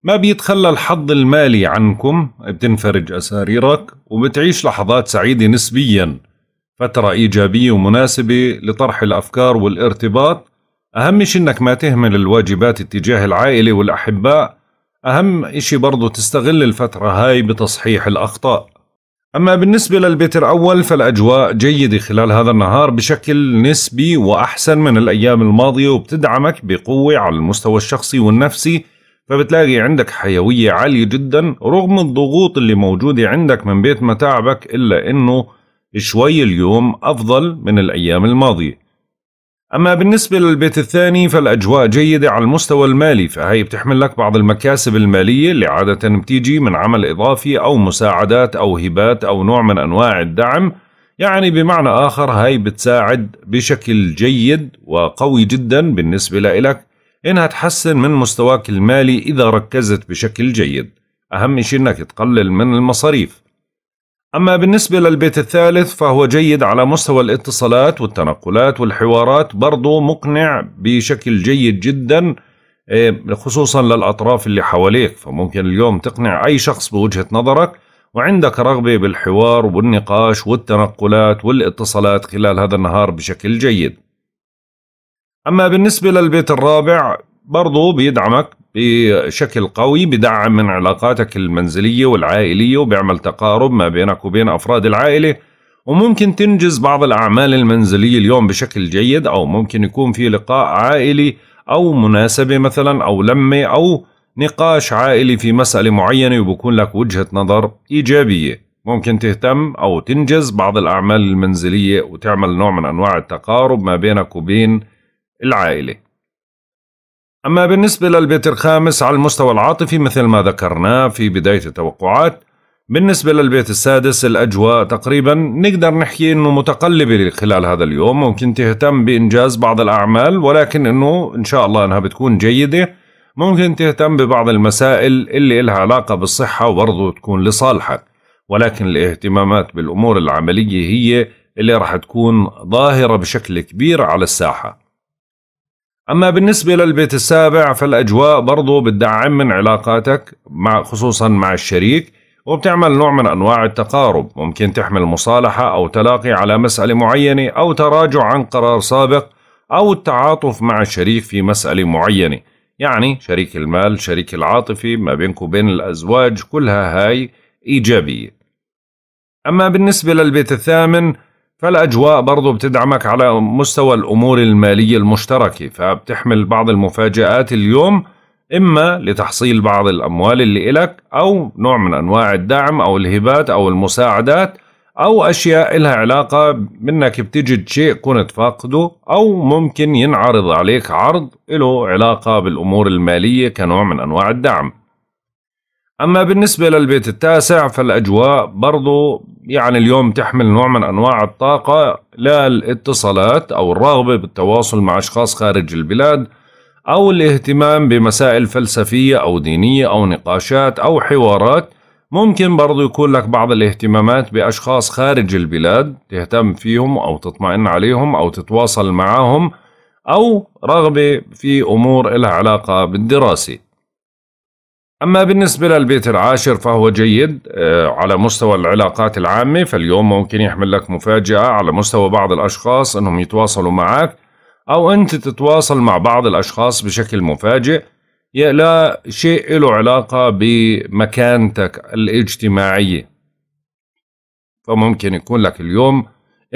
S1: ما بيتخلى الحظ المالي عنكم بتنفرج أساريرك وبتعيش لحظات سعيدة نسبيا فترة إيجابية ومناسبة لطرح الأفكار والارتباط أهم شي إنك ما تهمل الواجبات اتجاه العائلة والأحباء أهم شيء برضو تستغل الفترة هاي بتصحيح الأخطاء أما بالنسبة للبيت الأول فالأجواء جيدة خلال هذا النهار بشكل نسبي وأحسن من الأيام الماضية وبتدعمك بقوة على المستوى الشخصي والنفسي فبتلاقي عندك حيوية عالية جدا رغم الضغوط اللي موجودة عندك من بيت متاعبك إلا إنه شوي اليوم أفضل من الأيام الماضية أما بالنسبة للبيت الثاني فالأجواء جيدة على المستوى المالي فهي بتحمل لك بعض المكاسب المالية اللي عادة بتيجي من عمل إضافي أو مساعدات أو هبات أو نوع من أنواع الدعم يعني بمعنى آخر هاي بتساعد بشكل جيد وقوي جدا بالنسبة لإلك إنها تحسن من مستواك المالي إذا ركزت بشكل جيد أهم شيء إنك تقلل من المصاريف أما بالنسبة للبيت الثالث فهو جيد على مستوى الاتصالات والتنقلات والحوارات برضو مقنع بشكل جيد جدا إيه، خصوصا للأطراف اللي حواليك فممكن اليوم تقنع أي شخص بوجهة نظرك وعندك رغبة بالحوار والنقاش والتنقلات والاتصالات خلال هذا النهار بشكل جيد أما بالنسبة للبيت الرابع برضو بيدعمك بشكل قوي بدعم من علاقاتك المنزلية والعائلية وبيعمل تقارب ما بينك وبين أفراد العائلة وممكن تنجز بعض الأعمال المنزلية اليوم بشكل جيد أو ممكن يكون في لقاء عائلي أو مناسبة مثلا أو لمة أو نقاش عائلي في مسألة معينة وبكون لك وجهة نظر إيجابية ممكن تهتم أو تنجز بعض الأعمال المنزلية وتعمل نوع من أنواع التقارب ما بينك وبين العائلة أما بالنسبة للبيت الخامس على المستوى العاطفي مثل ما ذكرناه في بداية التوقعات بالنسبة للبيت السادس الأجواء تقريبا نقدر نحكي أنه متقلبة خلال هذا اليوم ممكن تهتم بإنجاز بعض الأعمال ولكن أنه إن شاء الله أنها بتكون جيدة ممكن تهتم ببعض المسائل اللي إلها علاقة بالصحة وبرضه تكون لصالحك ولكن الاهتمامات بالأمور العملية هي اللي راح تكون ظاهرة بشكل كبير على الساحة أما بالنسبة للبيت السابع فالأجواء برضو بتدعم من علاقاتك مع خصوصا مع الشريك وبتعمل نوع من أنواع التقارب ممكن تحمل مصالحة أو تلاقي على مسألة معينة أو تراجع عن قرار سابق أو التعاطف مع الشريك في مسألة معينة يعني شريك المال شريك العاطفي ما بينك وبين الأزواج كلها هاي إيجابية أما بالنسبة للبيت الثامن فالأجواء برضو بتدعمك على مستوى الأمور المالية المشتركة فبتحمل بعض المفاجآت اليوم إما لتحصيل بعض الأموال اللي إلك أو نوع من أنواع الدعم أو الهبات أو المساعدات أو أشياء إلها علاقة منك بتجد شيء كنت فاقده أو ممكن ينعرض عليك عرض له علاقة بالأمور المالية كنوع من أنواع الدعم أما بالنسبة للبيت التاسع فالأجواء برضو يعني اليوم تحمل نوع من أنواع الطاقة للاتصالات أو الرغبة بالتواصل مع أشخاص خارج البلاد أو الاهتمام بمسائل فلسفية أو دينية أو نقاشات أو حوارات ممكن برضو يكون لك بعض الاهتمامات بأشخاص خارج البلاد تهتم فيهم أو تطمئن عليهم أو تتواصل معهم أو رغبة في أمور لها علاقة بالدراسة أما بالنسبة للبيت العاشر فهو جيد آه، على مستوى العلاقات العامة فاليوم ممكن يحمل لك مفاجأة على مستوى بعض الأشخاص أنهم يتواصلوا معك أو أنت تتواصل مع بعض الأشخاص بشكل مفاجئ لا شيء له علاقة بمكانتك الاجتماعية فممكن يكون لك اليوم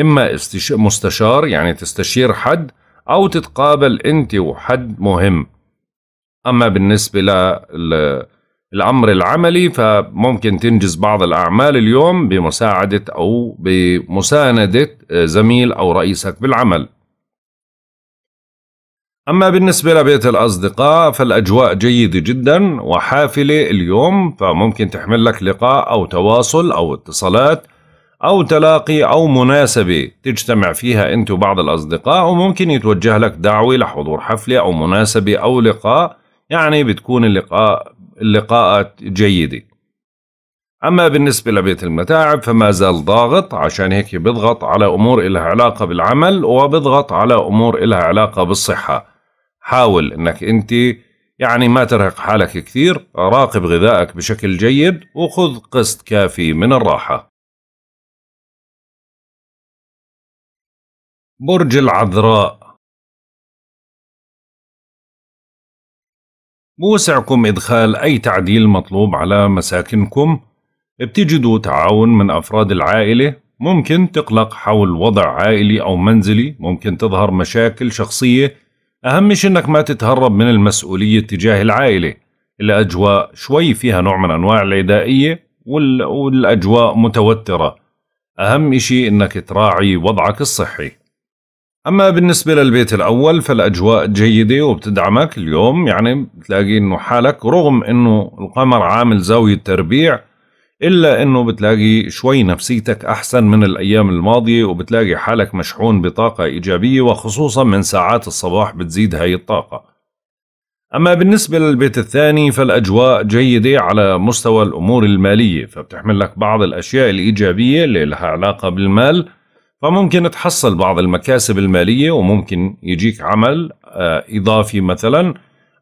S1: إما مستشار يعني تستشير حد أو تتقابل أنت وحد مهم أما بالنسبة للعمر العملي فممكن تنجز بعض الأعمال اليوم بمساعدة أو بمساندة آه، زميل أو رئيسك بالعمل أما بالنسبة لبيت الأصدقاء فالأجواء جيدة جدا وحافلة اليوم فممكن تحمل لك لقاء أو تواصل أو اتصالات أو تلاقي أو مناسبة تجتمع فيها أنت وبعض الأصدقاء وممكن يتوجه لك دعوة لحضور حفلة أو مناسبة أو لقاء يعني بتكون اللقاء اللقاءات جيدة أما بالنسبة لبيت المتاعب فما زال ضاغط عشان هيك بضغط على أمور إلها علاقة بالعمل وبضغط على أمور إلها علاقة بالصحة حاول أنك أنت يعني ما ترهق حالك كثير راقب غذائك بشكل جيد وخذ قسط
S2: كافي من الراحة برج العذراء
S1: بوسعكم إدخال أي تعديل مطلوب على مساكنكم بتجدوا تعاون من أفراد العائلة ممكن تقلق حول وضع عائلي أو منزلي ممكن تظهر مشاكل شخصية أهم شيء أنك ما تتهرب من المسؤولية تجاه العائلة الأجواء شوي فيها نوع من أنواع العدائية والأجواء متوترة أهم شيء أنك تراعي وضعك الصحي أما بالنسبة للبيت الأول فالأجواء جيدة وبتدعمك اليوم يعني بتلاقي إنه حالك رغم إنه القمر عامل زاوية تربيع إلا إنه بتلاقي شوي نفسيتك أحسن من الأيام الماضية وبتلاقي حالك مشحون بطاقة إيجابية وخصوصا من ساعات الصباح بتزيد هاي الطاقة أما بالنسبة للبيت الثاني فالأجواء جيدة على مستوى الأمور المالية فبتحمل لك بعض الأشياء الإيجابية اللي لها علاقة بالمال فممكن تحصل بعض المكاسب المالية وممكن يجيك عمل آه، إضافي مثلا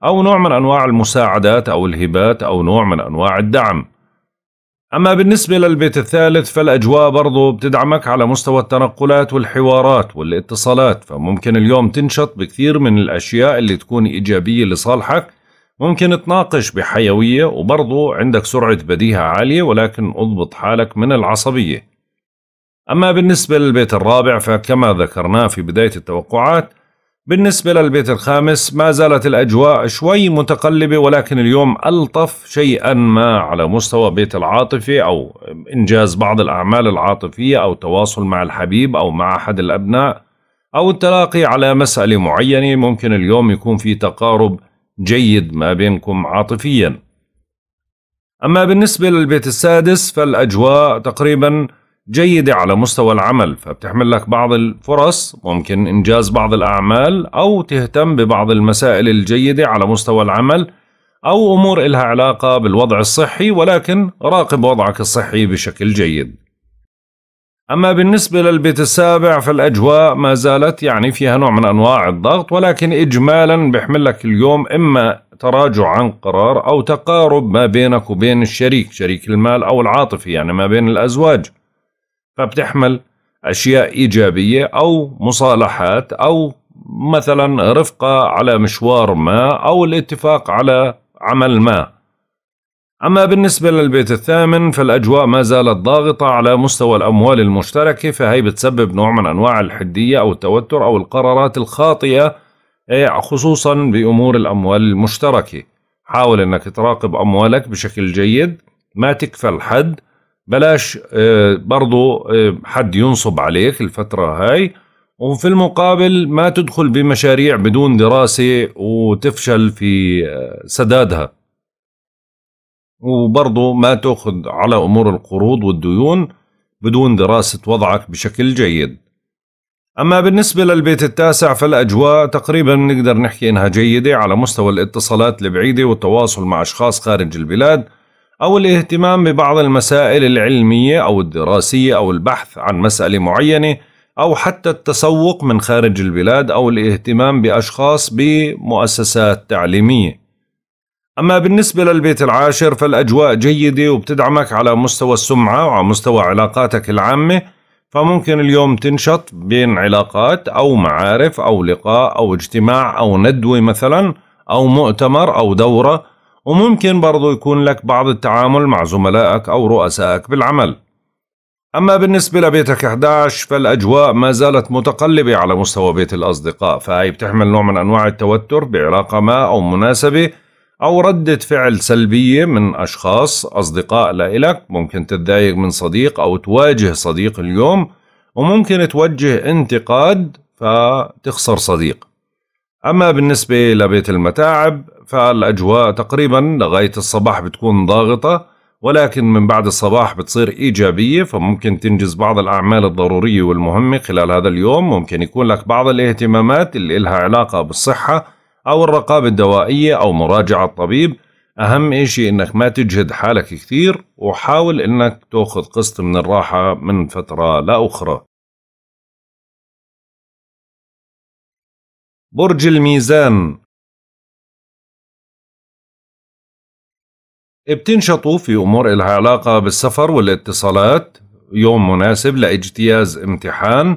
S1: أو نوع من أنواع المساعدات أو الهبات أو نوع من أنواع الدعم أما بالنسبة للبيت الثالث فالأجواء برضو بتدعمك على مستوى التنقلات والحوارات والاتصالات فممكن اليوم تنشط بكثير من الأشياء اللي تكون إيجابية لصالحك ممكن تناقش بحيوية وبرضو عندك سرعة بديهة عالية ولكن اضبط حالك من العصبية أما بالنسبة للبيت الرابع فكما ذكرنا في بداية التوقعات بالنسبة للبيت الخامس ما زالت الأجواء شوي متقلبة ولكن اليوم ألطف شيئا ما على مستوى بيت العاطفة أو إنجاز بعض الأعمال العاطفية أو تواصل مع الحبيب أو مع أحد الأبناء أو التلاقي على مسألة معينة ممكن اليوم يكون في تقارب جيد ما بينكم عاطفيا أما بالنسبة للبيت السادس فالأجواء تقريباً جيدة على مستوى العمل فبتحمل لك بعض الفرص ممكن إنجاز بعض الأعمال أو تهتم ببعض المسائل الجيدة على مستوى العمل أو أمور إلها علاقة بالوضع الصحي ولكن راقب وضعك الصحي بشكل جيد أما بالنسبة للبيت السابع فالأجواء ما زالت يعني فيها نوع من أنواع الضغط ولكن إجمالا بيحمل لك اليوم إما تراجع عن قرار أو تقارب ما بينك وبين الشريك شريك المال أو العاطفي يعني ما بين الأزواج فبتحمل اشياء ايجابيه او مصالحات او مثلا رفقه على مشوار ما او الاتفاق على عمل ما. اما بالنسبه للبيت الثامن فالاجواء ما زالت ضاغطه على مستوى الاموال المشتركه فهي بتسبب نوع من انواع الحديه او التوتر او القرارات الخاطئه إيه، خصوصا بامور الاموال المشتركه. حاول انك تراقب اموالك بشكل جيد ما تكفل حد بلاش آه، برضو آه، حد ينصب عليك الفترة هاي وفي المقابل ما تدخل بمشاريع بدون دراسة وتفشل في آه، سدادها وبرضو ما تأخذ على أمور القروض والديون بدون دراسة وضعك بشكل جيد أما بالنسبة للبيت التاسع فالأجواء تقريبا نقدر نحكي إنها جيدة على مستوى الاتصالات البعيدة والتواصل مع أشخاص خارج البلاد أو الاهتمام ببعض المسائل العلمية أو الدراسية أو البحث عن مسألة معينة أو حتى التسوق من خارج البلاد أو الاهتمام بأشخاص بمؤسسات تعليمية. أما بالنسبة للبيت العاشر فالأجواء جيدة وبتدعمك على مستوى السمعة وعلى مستوى علاقاتك العامة فممكن اليوم تنشط بين علاقات أو معارف أو لقاء أو اجتماع أو ندوة مثلا أو مؤتمر أو دورة وممكن برضو يكون لك بعض التعامل مع زملائك أو رؤسائك بالعمل أما بالنسبة لبيتك 11 فالأجواء ما زالت متقلبة على مستوى بيت الأصدقاء فهي بتحمل نوع من أنواع التوتر بعلاقة ما أو مناسبة أو ردة فعل سلبية من أشخاص أصدقاء لإلك ممكن تتضايق من صديق أو تواجه صديق اليوم وممكن توجه انتقاد فتخسر صديق أما بالنسبة لبيت المتاعب فالاجواء تقريبا لغايه الصباح بتكون ضاغطه ولكن من بعد الصباح بتصير ايجابيه فممكن تنجز بعض الاعمال الضروريه والمهمه خلال هذا اليوم ممكن يكون لك بعض الاهتمامات اللي إلها علاقه بالصحه او الرقابه الدوائيه او مراجعه الطبيب اهم شيء انك ما تجهد حالك كثير وحاول انك تاخذ قسط من الراحه من فتره لاخرى
S2: برج الميزان
S1: بتنشطوا في أمور إلها علاقة بالسفر والاتصالات يوم مناسب لاجتياز امتحان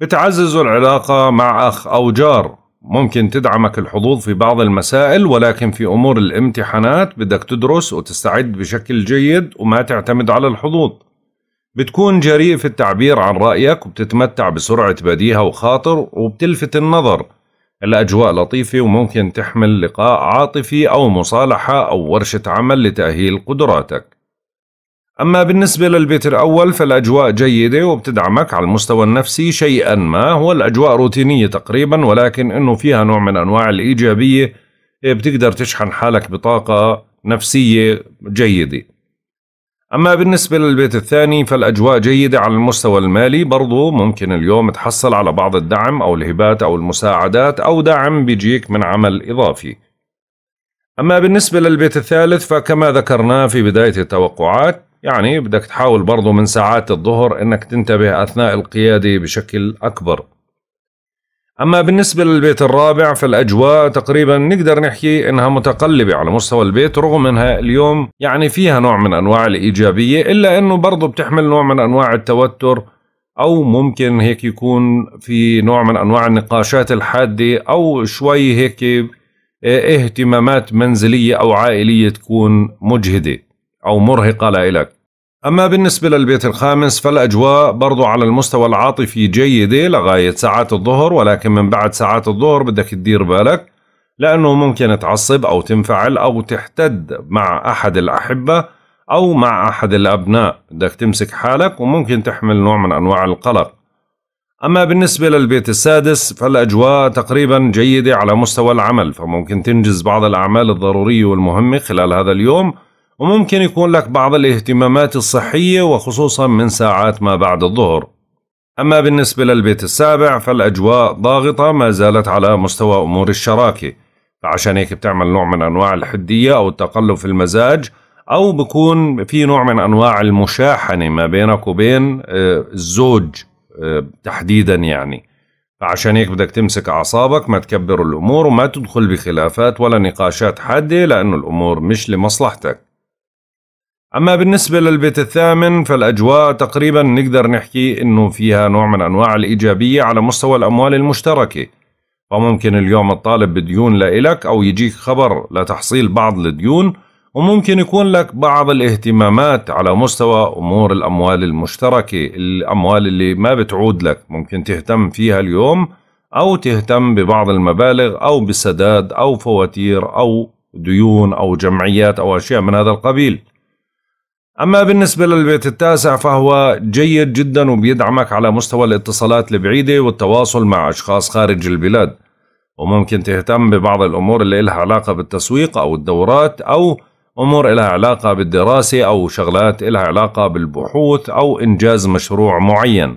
S1: بتعززوا العلاقة مع أخ أو جار ممكن تدعمك الحظوظ في بعض المسائل ولكن في أمور الامتحانات بدك تدرس وتستعد بشكل جيد وما تعتمد على الحظوظ بتكون جريء في التعبير عن رأيك وبتتمتع بسرعة بديهة وخاطر وبتلفت النظر الأجواء لطيفة وممكن تحمل لقاء عاطفي أو مصالحة أو ورشة عمل لتأهيل قدراتك أما بالنسبة للبيت الأول فالأجواء جيدة وبتدعمك على المستوى النفسي شيئا ما هو الأجواء روتينية تقريبا ولكن أنه فيها نوع من أنواع الإيجابية بتقدر تشحن حالك بطاقة نفسية جيدة أما بالنسبة للبيت الثاني فالأجواء جيدة على المستوى المالي برضو ممكن اليوم تحصل على بعض الدعم أو الهبات أو المساعدات أو دعم بيجيك من عمل إضافي أما بالنسبة للبيت الثالث فكما ذكرنا في بداية التوقعات يعني بدك تحاول برضو من ساعات الظهر أنك تنتبه أثناء القيادة بشكل أكبر أما بالنسبة للبيت الرابع فالأجواء تقريبا نقدر نحكي أنها متقلبة على مستوى البيت رغم أنها اليوم يعني فيها نوع من أنواع الإيجابية إلا أنه برضو بتحمل نوع من أنواع التوتر أو ممكن هيك يكون في نوع من أنواع النقاشات الحادة أو شوي هيك إيه، اهتمامات منزلية أو عائلية تكون مجهدة أو مرهقة لإلك أما بالنسبة للبيت الخامس فالأجواء برضو على المستوى العاطفي جيدة لغاية ساعات الظهر ولكن من بعد ساعات الظهر بدك تدير بالك لأنه ممكن تعصب أو تنفعل أو تحتد مع أحد الأحبة أو مع أحد الأبناء بدك تمسك حالك وممكن تحمل نوع من أنواع القلق أما بالنسبة للبيت السادس فالأجواء تقريبا جيدة على مستوى العمل فممكن تنجز بعض الأعمال الضرورية والمهمة خلال هذا اليوم وممكن يكون لك بعض الاهتمامات الصحية وخصوصا من ساعات ما بعد الظهر أما بالنسبة للبيت السابع فالأجواء ضاغطة ما زالت على مستوى أمور الشراكة فعشان هيك بتعمل نوع من أنواع الحدية أو التقلب في المزاج أو بكون في نوع من أنواع المشاحنة ما بينك وبين آه، الزوج آه، تحديدا يعني فعشان هيك بدك تمسك أعصابك ما تكبر الأمور وما تدخل بخلافات ولا نقاشات حادة لأنه الأمور مش لمصلحتك أما بالنسبة للبيت الثامن فالأجواء تقريبا نقدر نحكي إنه فيها نوع من أنواع الإيجابية على مستوى الأموال المشتركة فممكن اليوم الطالب بديون لإلك أو يجيك خبر لتحصيل بعض الديون وممكن يكون لك بعض الاهتمامات على مستوى أمور الأموال المشتركة الأموال اللي ما بتعود لك ممكن تهتم فيها اليوم أو تهتم ببعض المبالغ أو بسداد أو فواتير أو ديون أو جمعيات أو أشياء من هذا القبيل أما بالنسبة للبيت التاسع فهو جيد جدا وبيدعمك على مستوى الاتصالات البعيدة والتواصل مع أشخاص خارج البلاد وممكن تهتم ببعض الأمور اللي إلها علاقة بالتسويق أو الدورات أو أمور إلها علاقة بالدراسة أو شغلات إلها علاقة بالبحوث أو إنجاز مشروع معين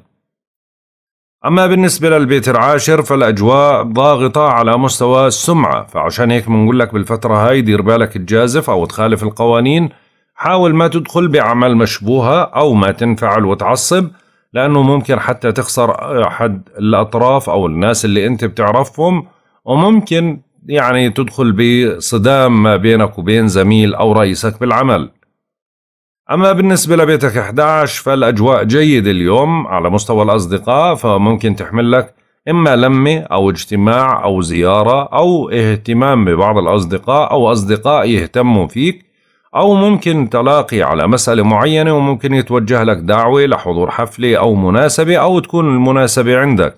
S1: أما بالنسبة للبيت العاشر فالأجواء ضاغطة على مستوى السمعة فعشان هيك بنقول لك بالفترة هاي دير بالك تجازف أو تخالف القوانين حاول ما تدخل بعمل مشبوهة أو ما تنفعل وتعصب لأنه ممكن حتى تخسر أحد الأطراف أو الناس اللي أنت بتعرفهم وممكن يعني تدخل بصدام ما بينك وبين زميل أو رئيسك بالعمل أما بالنسبة لبيتك 11 فالأجواء جيدة اليوم على مستوى الأصدقاء فممكن تحمل لك إما لمة أو اجتماع أو زيارة أو اهتمام ببعض الأصدقاء أو أصدقاء يهتموا فيك أو ممكن تلاقي على مسألة معينة وممكن يتوجه لك دعوة لحضور حفلة أو مناسبة أو تكون المناسبة عندك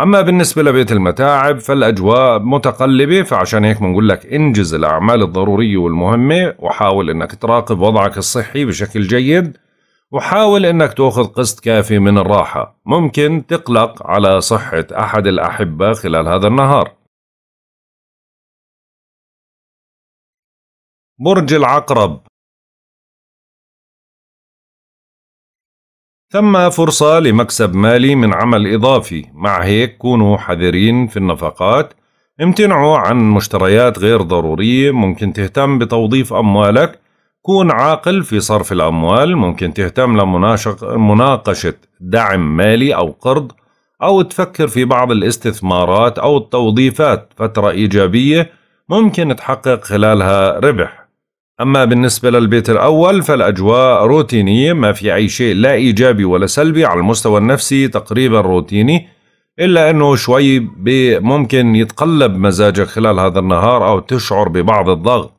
S1: أما بالنسبة لبيت المتاعب فالأجواء متقلبة فعشان هيك بنقول لك انجز الأعمال الضرورية والمهمة وحاول أنك تراقب وضعك الصحي بشكل جيد وحاول أنك تأخذ قسط كافي من الراحة ممكن تقلق على صحة أحد الأحبة خلال هذا النهار
S2: برج العقرب
S1: ثم فرصة لمكسب مالي من عمل إضافي مع هيك كونوا حذرين في النفقات امتنعوا عن مشتريات غير ضرورية ممكن تهتم بتوظيف أموالك كون عاقل في صرف الأموال ممكن تهتم لمناقشة دعم مالي أو قرض أو تفكر في بعض الاستثمارات أو التوظيفات فترة إيجابية ممكن تحقق خلالها ربح أما بالنسبة للبيت الأول فالأجواء روتينية ما في أي شيء لا إيجابي ولا سلبي على المستوى النفسي تقريبا روتيني إلا أنه شوي ممكن يتقلب مزاجك خلال هذا النهار أو تشعر ببعض الضغط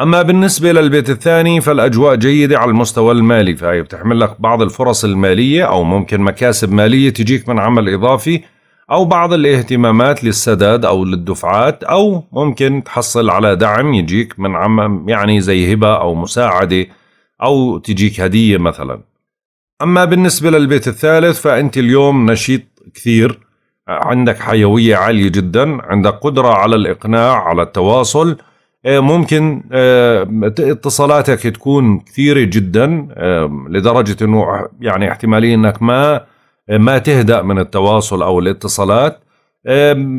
S1: أما بالنسبة للبيت الثاني فالأجواء جيدة على المستوى المالي فهي بتحمل لك بعض الفرص المالية أو ممكن مكاسب مالية تجيك من عمل إضافي أو بعض الاهتمامات للسداد أو للدفعات أو ممكن تحصل على دعم يجيك من عم يعني زي هبة أو مساعدة أو تجيك هدية مثلا أما بالنسبة للبيت الثالث فأنت اليوم نشيط كثير عندك حيوية عالية جدا عندك قدرة على الإقناع على التواصل آه، ممكن آه، اتصالاتك تكون كثيرة جدا آه، لدرجة أنه يعني احتمالية أنك ما ما تهدأ من التواصل أو الاتصالات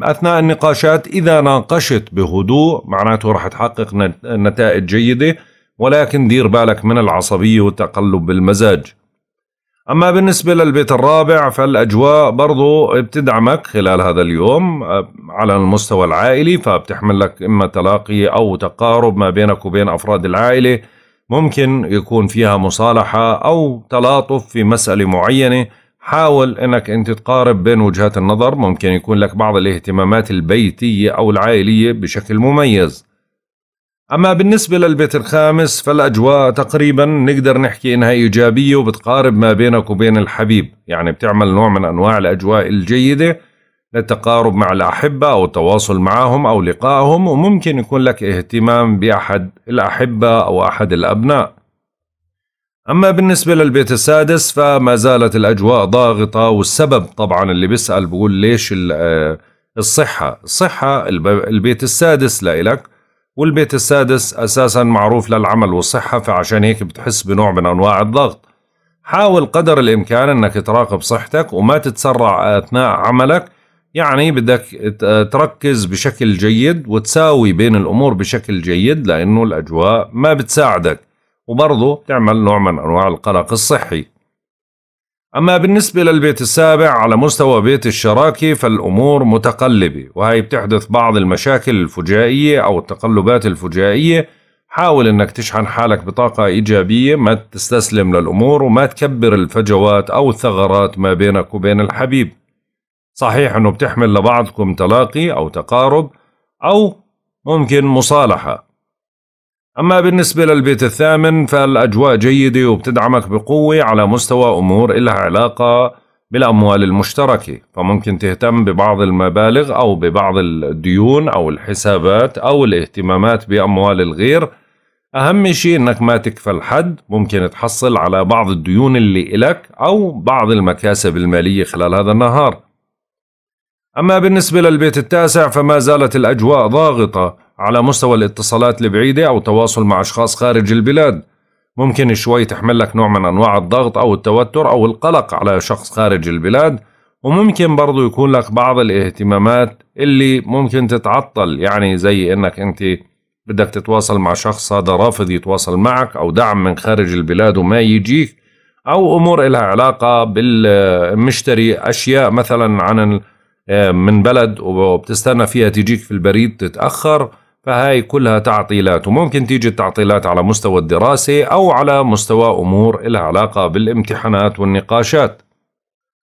S1: أثناء النقاشات إذا ناقشت بهدوء معناته راح تحقق نتائج جيدة ولكن دير بالك من العصبية والتقلب بالمزاج أما بالنسبة للبيت الرابع فالأجواء برضو بتدعمك خلال هذا اليوم على المستوى العائلي فبتحمل لك إما تلاقي أو تقارب ما بينك وبين أفراد العائلة ممكن يكون فيها مصالحة أو تلاطف في مسألة معينة حاول انك انت تقارب بين وجهات النظر ممكن يكون لك بعض الاهتمامات البيتية او العائلية بشكل مميز اما بالنسبة للبيت الخامس فالاجواء تقريبا نقدر نحكي انها ايجابية وبتقارب ما بينك وبين الحبيب يعني بتعمل نوع من انواع الاجواء الجيدة للتقارب مع الاحبة او التواصل معهم او لقائهم وممكن يكون لك اهتمام باحد الاحبة او احد الابناء أما بالنسبة للبيت السادس فما زالت الأجواء ضاغطة والسبب طبعا اللي بيسأل بقول ليش آه، الصحة الصحة البيت السادس لإلك والبيت السادس أساسا معروف للعمل والصحة فعشان هيك بتحس بنوع من أنواع الضغط حاول قدر الإمكان أنك تراقب صحتك وما تتسرع أثناء عملك يعني بدك تركز بشكل جيد وتساوي بين الأمور بشكل جيد لأنه الأجواء ما بتساعدك وبرضه تعمل نوع من أنواع القلق الصحي أما بالنسبة للبيت السابع على مستوى بيت الشراكة فالأمور متقلبة وهي بتحدث بعض المشاكل الفجائية أو التقلبات الفجائية حاول أنك تشحن حالك بطاقة إيجابية ما تستسلم للأمور وما تكبر الفجوات أو الثغرات ما بينك وبين الحبيب صحيح أنه بتحمل لبعضكم تلاقي أو تقارب أو ممكن مصالحة أما بالنسبة للبيت الثامن فالأجواء جيدة وبتدعمك بقوة على مستوى أمور إلها علاقة بالأموال المشتركة فممكن تهتم ببعض المبالغ أو ببعض الديون أو الحسابات أو الاهتمامات بأموال الغير أهم شيء أنك ما تكفل حد ممكن تحصل على بعض الديون اللي إلك أو بعض المكاسب المالية خلال هذا النهار أما بالنسبة للبيت التاسع فما زالت الأجواء ضاغطة على مستوى الاتصالات البعيدة أو تواصل مع أشخاص خارج البلاد ممكن شوي تحمل لك نوع من أنواع الضغط أو التوتر أو القلق على شخص خارج البلاد وممكن برضو يكون لك بعض الاهتمامات اللي ممكن تتعطل يعني زي انك انت بدك تتواصل مع شخص هذا رافض يتواصل معك او دعم من خارج البلاد وما يجيك او امور لها علاقة بالمشتري اشياء مثلا عن آه، من بلد وبتستنى فيها تجيك في البريد تتأخر فهاي كلها تعطيلات وممكن تيجي التعطيلات على مستوى الدراسة أو على مستوى أمور لها علاقة بالامتحانات والنقاشات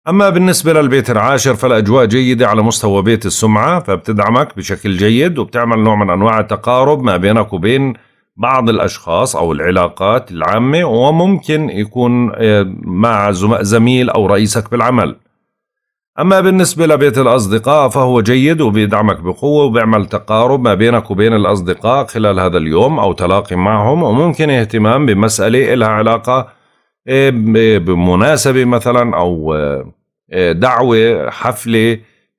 S1: أما بالنسبة للبيت العاشر فالأجواء جيدة على مستوى بيت السمعة فبتدعمك بشكل جيد وبتعمل نوع من أنواع التقارب ما بينك وبين بعض الأشخاص أو العلاقات العامة وممكن يكون آه، مع زميل أو رئيسك بالعمل أما بالنسبة لبيت الأصدقاء فهو جيد وبيدعمك بقوة وبيعمل تقارب ما بينك وبين الأصدقاء خلال هذا اليوم أو تلاقي معهم وممكن اهتمام بمسألة إلها علاقة آه، بمناسبة مثلا أو آه، آه، دعوة حفلة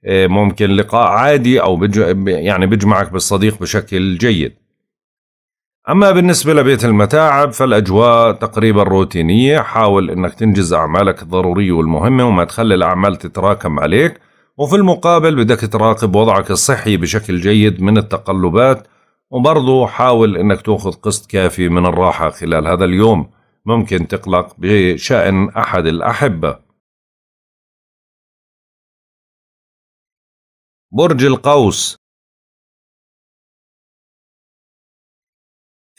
S1: ممكن لقاء عادي أو يعني بيجمعك بالصديق بشكل جيد أما بالنسبة لبيت المتاعب فالأجواء تقريبا روتينية حاول أنك تنجز أعمالك الضرورية والمهمة وما تخلي الأعمال تتراكم عليك وفي المقابل بدك تراقب وضعك الصحي بشكل جيد من التقلبات وبرضه حاول أنك تأخذ قسط كافي من الراحة خلال هذا اليوم ممكن تقلق بشأن أحد الأحبة
S2: برج القوس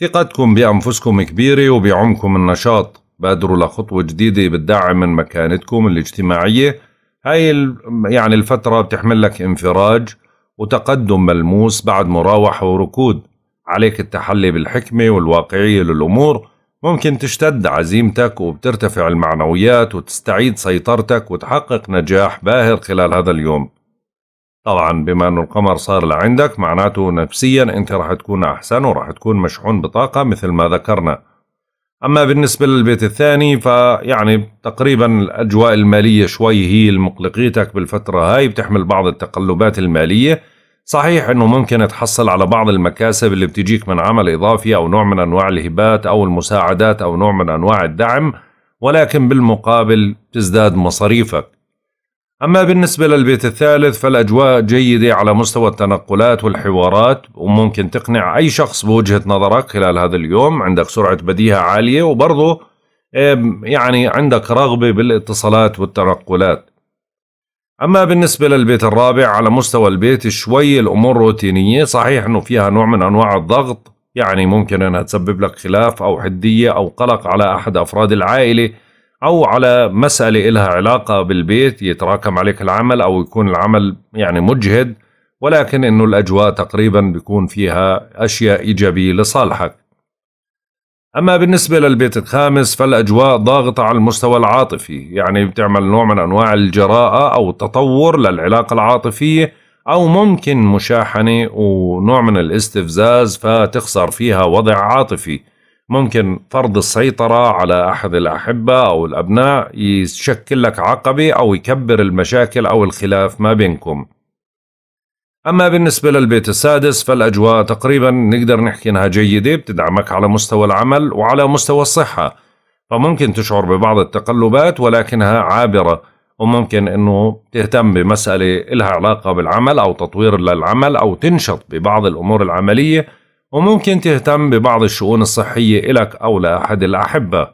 S1: ثقتكم بأنفسكم كبيرة وبعمكم النشاط بادروا لخطوة جديدة بتدعم من مكانتكم الاجتماعية هاي يعني الفترة بتحمل لك انفراج وتقدم ملموس بعد مراوحة وركود عليك التحلي بالحكمة والواقعية للأمور ممكن تشتد عزيمتك وبترتفع المعنويات وتستعيد سيطرتك وتحقق نجاح باهر خلال هذا اليوم طبعا بما انه القمر صار لعندك معناته نفسيا انت راح تكون احسن وراح تكون مشحون بطاقه مثل ما ذكرنا اما بالنسبه للبيت الثاني فيعني تقريبا الاجواء الماليه شوي هي المقلقيتك بالفتره هاي بتحمل بعض التقلبات الماليه صحيح انه ممكن تحصل على بعض المكاسب اللي بتجيك من عمل اضافي او نوع من انواع الهبات او المساعدات او نوع من انواع الدعم ولكن بالمقابل تزداد مصاريفك أما بالنسبة للبيت الثالث فالأجواء جيدة على مستوى التنقلات والحوارات وممكن تقنع أي شخص بوجهة نظرك خلال هذا اليوم عندك سرعة بديهة عالية وبرضه يعني عندك رغبة بالاتصالات والتنقلات أما بالنسبة للبيت الرابع على مستوى البيت شوي الأمور روتينية صحيح أنه فيها نوع من أنواع الضغط يعني ممكن أنها تسبب لك خلاف أو حدية أو قلق على أحد أفراد العائلة او على مساله إلها علاقه بالبيت يتراكم عليك العمل او يكون العمل يعني مجهد ولكن انه الاجواء تقريبا بيكون فيها اشياء ايجابيه لصالحك. اما بالنسبه للبيت الخامس فالاجواء ضاغطه على المستوى العاطفي، يعني بتعمل نوع من انواع الجراءه او التطور للعلاقه العاطفيه او ممكن مشاحنه ونوع من الاستفزاز فتخسر فيها وضع عاطفي. ممكن فرض السيطرة على أحد الأحبة أو الأبناء يشكل لك عقبة أو يكبر المشاكل أو الخلاف ما بينكم أما بالنسبة للبيت السادس فالأجواء تقريبا نقدر نحكي أنها جيدة بتدعمك على مستوى العمل وعلى مستوى الصحة فممكن تشعر ببعض التقلبات ولكنها عابرة وممكن أنه تهتم بمسألة لها علاقة بالعمل أو تطوير للعمل أو تنشط ببعض الأمور العملية وممكن تهتم ببعض الشؤون الصحية إلك أو لأحد الأحبة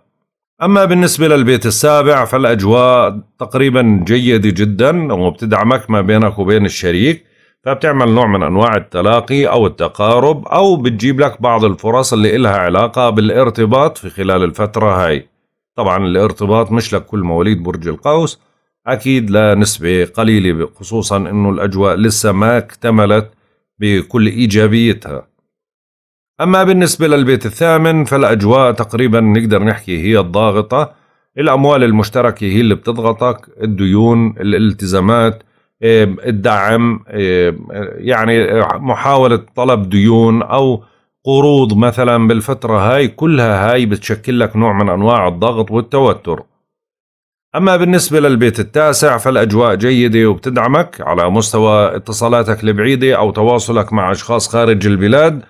S1: أما بالنسبة للبيت السابع فالأجواء تقريبا جيدة جدا وبتدعمك ما بينك وبين الشريك فبتعمل نوع من أنواع التلاقي أو التقارب أو بتجيب لك بعض الفرص اللي إلها علاقة بالارتباط في خلال الفترة هاي طبعا الارتباط مش لكل مواليد برج القوس أكيد لنسبة قليلة خصوصا أنه الأجواء لسه ما اكتملت بكل إيجابيتها أما بالنسبة للبيت الثامن فالأجواء تقريبا نقدر نحكي هي الضاغطة الأموال المشتركة هي اللي بتضغطك الديون الالتزامات الدعم يعني محاولة طلب ديون أو قروض مثلا بالفترة هاي كلها هاي بتشكل لك نوع من أنواع الضغط والتوتر أما بالنسبة للبيت التاسع فالأجواء جيدة وبتدعمك على مستوى اتصالاتك البعيدة أو تواصلك مع أشخاص خارج البلاد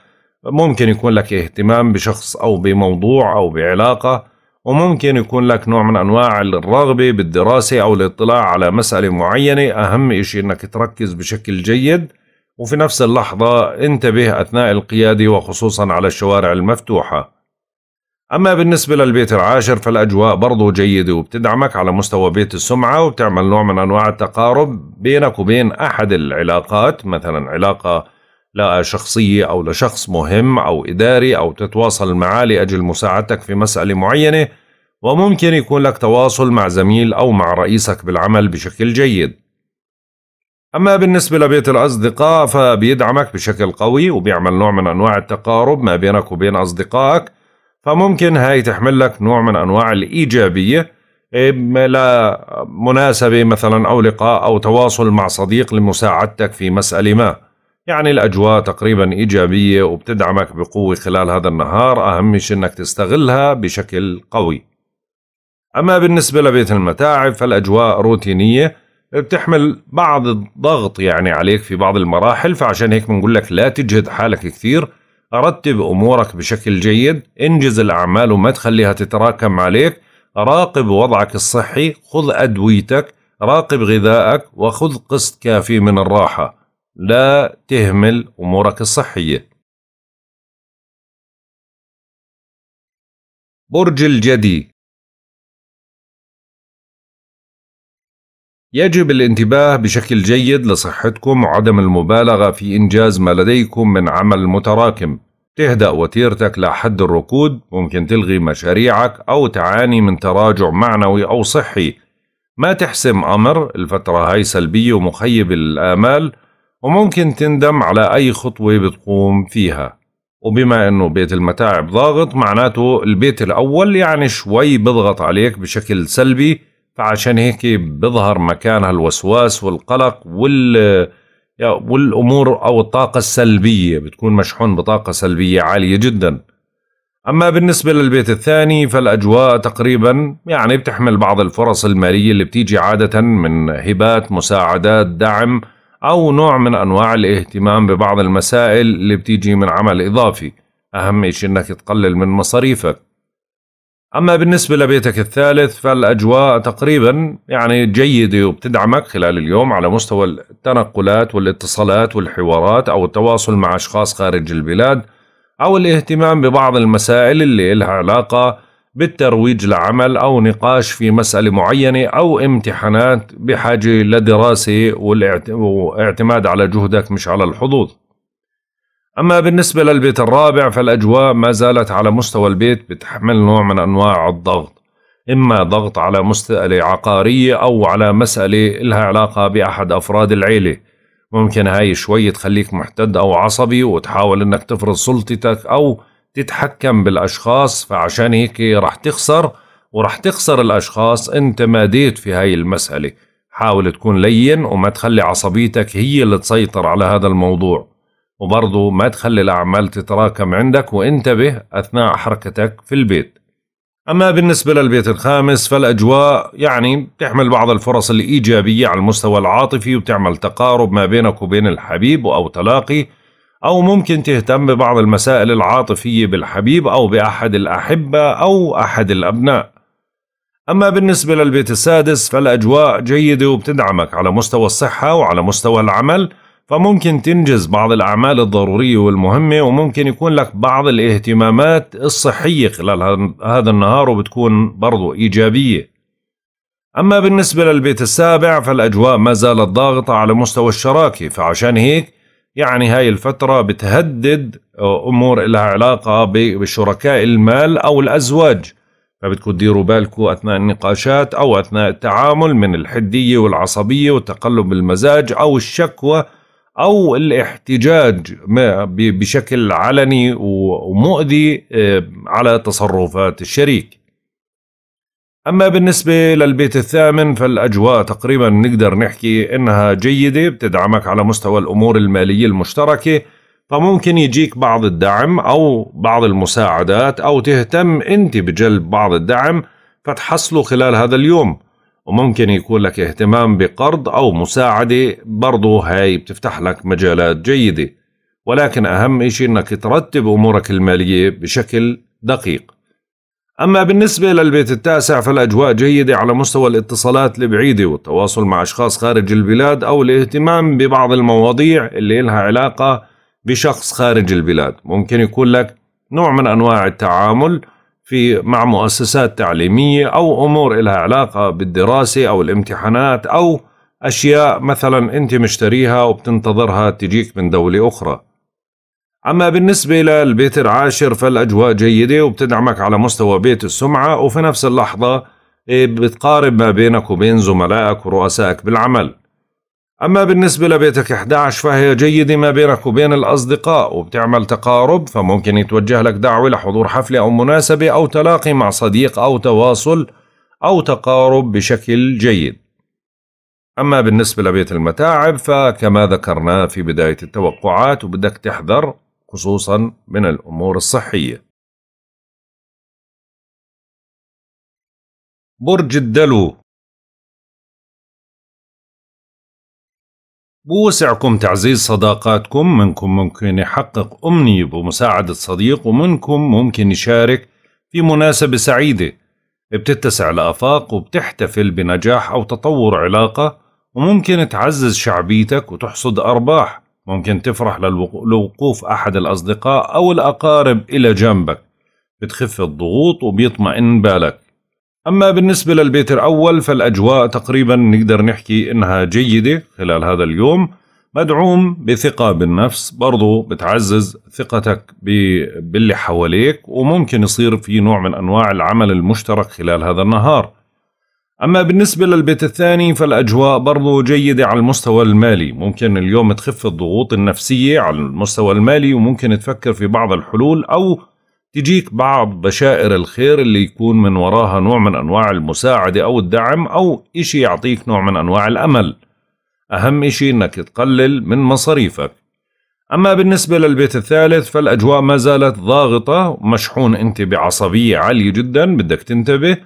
S1: ممكن يكون لك اهتمام بشخص أو بموضوع أو بعلاقة وممكن يكون لك نوع من أنواع الرغبة بالدراسة أو الاطلاع على مسألة معينة أهم إشي أنك تركز بشكل جيد وفي نفس اللحظة انتبه أثناء القيادة وخصوصا على الشوارع المفتوحة أما بالنسبة للبيت العاشر فالأجواء برضو جيدة وبتدعمك على مستوى بيت السمعة وبتعمل نوع من أنواع التقارب بينك وبين أحد العلاقات مثلا علاقة لشخصية أو لشخص مهم أو إداري أو تتواصل معاه لأجل مساعدتك في مسألة معينة وممكن يكون لك تواصل مع زميل أو مع رئيسك بالعمل بشكل جيد أما بالنسبة لبيت الأصدقاء فبيدعمك بشكل قوي وبيعمل نوع من أنواع التقارب ما بينك وبين أصدقائك فممكن هاي تحمل لك نوع من أنواع الإيجابية لمناسبة مثلا أو لقاء أو تواصل مع صديق لمساعدتك في مسألة ما يعني الأجواء تقريبا إيجابية وبتدعمك بقوة خلال هذا النهار أهم شيء أنك تستغلها بشكل قوي أما بالنسبة لبيت المتاعب فالأجواء روتينية بتحمل بعض الضغط يعني عليك في بعض المراحل فعشان هيك بنقول لك لا تجهد حالك كثير رتب أمورك بشكل جيد انجز الأعمال وما تخليها تتراكم عليك راقب وضعك الصحي خذ أدويتك راقب غذائك وخذ قسط كافي من الراحة لا تهمل أمورك الصحية
S2: برج الجدي
S1: يجب الانتباه بشكل جيد لصحتكم وعدم المبالغة في إنجاز ما لديكم من عمل متراكم تهدأ وتيرتك لحد الركود ممكن تلغي مشاريعك أو تعاني من تراجع معنوي أو صحي ما تحسم أمر الفترة هاي سلبية ومخيبة للآمال وممكن تندم على أي خطوة بتقوم فيها وبما انه بيت المتاعب ضاغط معناته البيت الاول يعني شوي بضغط عليك بشكل سلبي فعشان هيك بظهر مكانها الوسواس والقلق وال والامور او الطاقه السلبيه بتكون مشحون بطاقه سلبيه عاليه جدا اما بالنسبه للبيت الثاني فالاجواء تقريبا يعني بتحمل بعض الفرص الماليه اللي بتيجي عاده من هبات مساعدات دعم أو نوع من أنواع الاهتمام ببعض المسائل اللي بتيجي من عمل إضافي أهم شيء إنك تقلل من مصاريفك أما بالنسبة لبيتك الثالث فالأجواء تقريبا يعني جيدة وبتدعمك خلال اليوم على مستوى التنقلات والاتصالات والحوارات أو التواصل مع أشخاص خارج البلاد أو الاهتمام ببعض المسائل اللي لها علاقة بالترويج لعمل أو نقاش في مسألة معينة أو امتحانات بحاجة لدراسة والاعتماد على جهدك مش على الحظوظ أما بالنسبة للبيت الرابع فالأجواء ما زالت على مستوى البيت بتحمل نوع من أنواع الضغط إما ضغط على مسألة عقارية أو على مسألة لها علاقة بأحد أفراد العيلة ممكن هاي شوي تخليك محتد أو عصبي وتحاول أنك تفرض سلطتك أو تتحكم بالأشخاص فعشان هيك رح تخسر ورح تخسر الأشخاص أنت ما ديت في هاي المسألة حاول تكون لين وما تخلي عصبيتك هي اللي تسيطر على هذا الموضوع وبرضه ما تخلي الأعمال تتراكم عندك وانتبه أثناء حركتك في البيت أما بالنسبة للبيت الخامس فالأجواء يعني بتحمل بعض الفرص الإيجابية على المستوى العاطفي وتعمل تقارب ما بينك وبين الحبيب أو تلاقي أو ممكن تهتم ببعض المسائل العاطفية بالحبيب أو بأحد الأحبة أو أحد الأبناء أما بالنسبة للبيت السادس فالأجواء جيدة وبتدعمك على مستوى الصحة وعلى مستوى العمل فممكن تنجز بعض الأعمال الضرورية والمهمة وممكن يكون لك بعض الاهتمامات الصحية خلال هذا النهار وبتكون برضو إيجابية أما بالنسبة للبيت السابع فالأجواء ما زالت ضاغطة على مستوى الشراكة فعشان هيك يعني هاي الفترة بتهدد أمور لها علاقة بشركاء المال أو الأزواج فبدكم تديروا بالكم أثناء النقاشات أو أثناء التعامل من الحدية والعصبية وتقلب المزاج أو الشكوى أو الاحتجاج بشكل علني ومؤذي آه، على تصرفات الشريك أما بالنسبة للبيت الثامن فالأجواء تقريبا نقدر نحكي إنها جيدة بتدعمك على مستوى الأمور المالية المشتركة فممكن يجيك بعض الدعم أو بعض المساعدات أو تهتم أنت بجلب بعض الدعم فتحصله خلال هذا اليوم وممكن يكون لك اهتمام بقرض أو مساعدة برضو هاي بتفتح لك مجالات جيدة ولكن أهم إشي أنك ترتب أمورك المالية بشكل دقيق أما بالنسبة للبيت التاسع فالأجواء جيدة على مستوى الاتصالات البعيدة والتواصل مع أشخاص خارج البلاد أو الاهتمام ببعض المواضيع اللي إلها علاقة بشخص خارج البلاد ممكن يكون لك نوع من أنواع التعامل في مع مؤسسات تعليمية أو أمور إلها علاقة بالدراسة أو الامتحانات أو أشياء مثلا أنت مشتريها وبتنتظرها تجيك من دولة أخرى أما بالنسبة للبيت العاشر فالأجواء جيدة وبتدعمك على مستوى بيت السمعة وفي نفس اللحظة إيه، بتقارب ما بينك وبين زملائك ورؤسائك بالعمل أما بالنسبة لبيتك 11 فهي جيدة ما بينك وبين الأصدقاء وبتعمل تقارب فممكن يتوجه لك دعوة لحضور حفلة أو مناسبة أو تلاقي مع صديق أو تواصل أو تقارب بشكل جيد أما بالنسبة لبيت المتاعب فكما ذكرنا في بداية التوقعات وبدك تحذر خصوصا من
S2: الأمور الصحية برج الدلو
S1: بوسعكم تعزيز صداقاتكم منكم ممكن يحقق أمنية بمساعدة صديق ومنكم ممكن يشارك في مناسبة سعيدة بتتسع الآفاق وبتحتفل بنجاح أو تطور علاقة وممكن تعزز شعبيتك وتحصد أرباح ممكن تفرح لوقوف أحد الأصدقاء أو الأقارب إلى جنبك بتخف الضغوط وبيطمئن بالك أما بالنسبة للبيت الأول فالأجواء تقريبا نقدر نحكي إنها جيدة خلال هذا اليوم مدعوم بثقة بالنفس برضو بتعزز ثقتك باللي حواليك وممكن يصير في نوع من أنواع العمل المشترك خلال هذا النهار أما بالنسبة للبيت الثاني فالأجواء برضو جيدة على المستوى المالي ممكن اليوم تخف الضغوط النفسية على المستوى المالي وممكن تفكر في بعض الحلول أو تجيك بعض بشائر الخير اللي يكون من وراها نوع من أنواع المساعدة أو الدعم أو إشي يعطيك نوع من أنواع الأمل أهم إشي أنك تقلل من مصاريفك أما بالنسبة للبيت الثالث فالأجواء ما زالت ضاغطة مشحون أنت بعصبية عالية جدا بدك تنتبه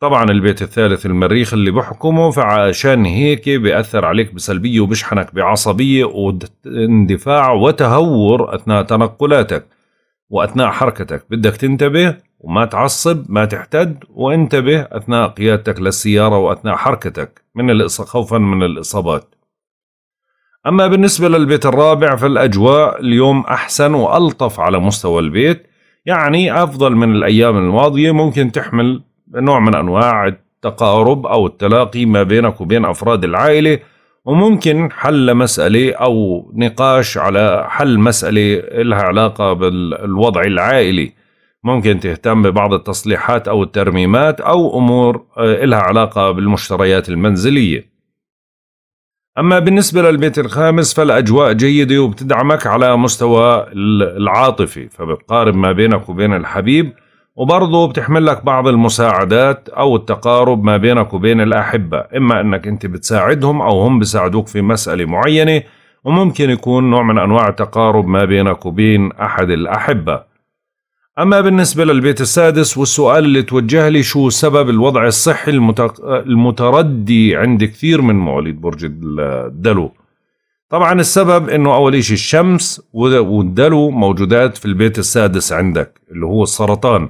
S1: طبعا البيت الثالث المريخ اللي بحكمه فعشان هيك بيأثر عليك بسلبية وبشحنك بعصبية واندفاع وتهور أثناء تنقلاتك وأثناء حركتك بدك تنتبه وما تعصب ما تحتد وانتبه أثناء قيادتك للسيارة وأثناء حركتك من خوفا من الإصابات أما بالنسبة للبيت الرابع فالأجواء اليوم أحسن وألطف على مستوى البيت يعني أفضل من الأيام الماضية ممكن تحمل نوع من أنواع التقارب أو التلاقي ما بينك وبين أفراد العائلة وممكن حل مسألة أو نقاش على حل مسألة لها علاقة بالوضع العائلي ممكن تهتم ببعض التصليحات أو الترميمات أو أمور لها علاقة بالمشتريات المنزلية أما بالنسبة للبيت الخامس فالأجواء جيدة وبتدعمك على مستوى العاطفي فبتقارب ما بينك وبين الحبيب وبرضه بتحمل لك بعض المساعدات أو التقارب ما بينك وبين الأحبة إما أنك أنت بتساعدهم أو هم بيساعدوك في مسألة معينة وممكن يكون نوع من أنواع التقارب ما بينك وبين أحد الأحبة أما بالنسبة للبيت السادس والسؤال اللي توجه لي شو سبب الوضع الصحي المتردي عند كثير من مواليد برج الدلو طبعا السبب انه اول شيء الشمس والدلو موجودات في البيت السادس عندك اللي هو السرطان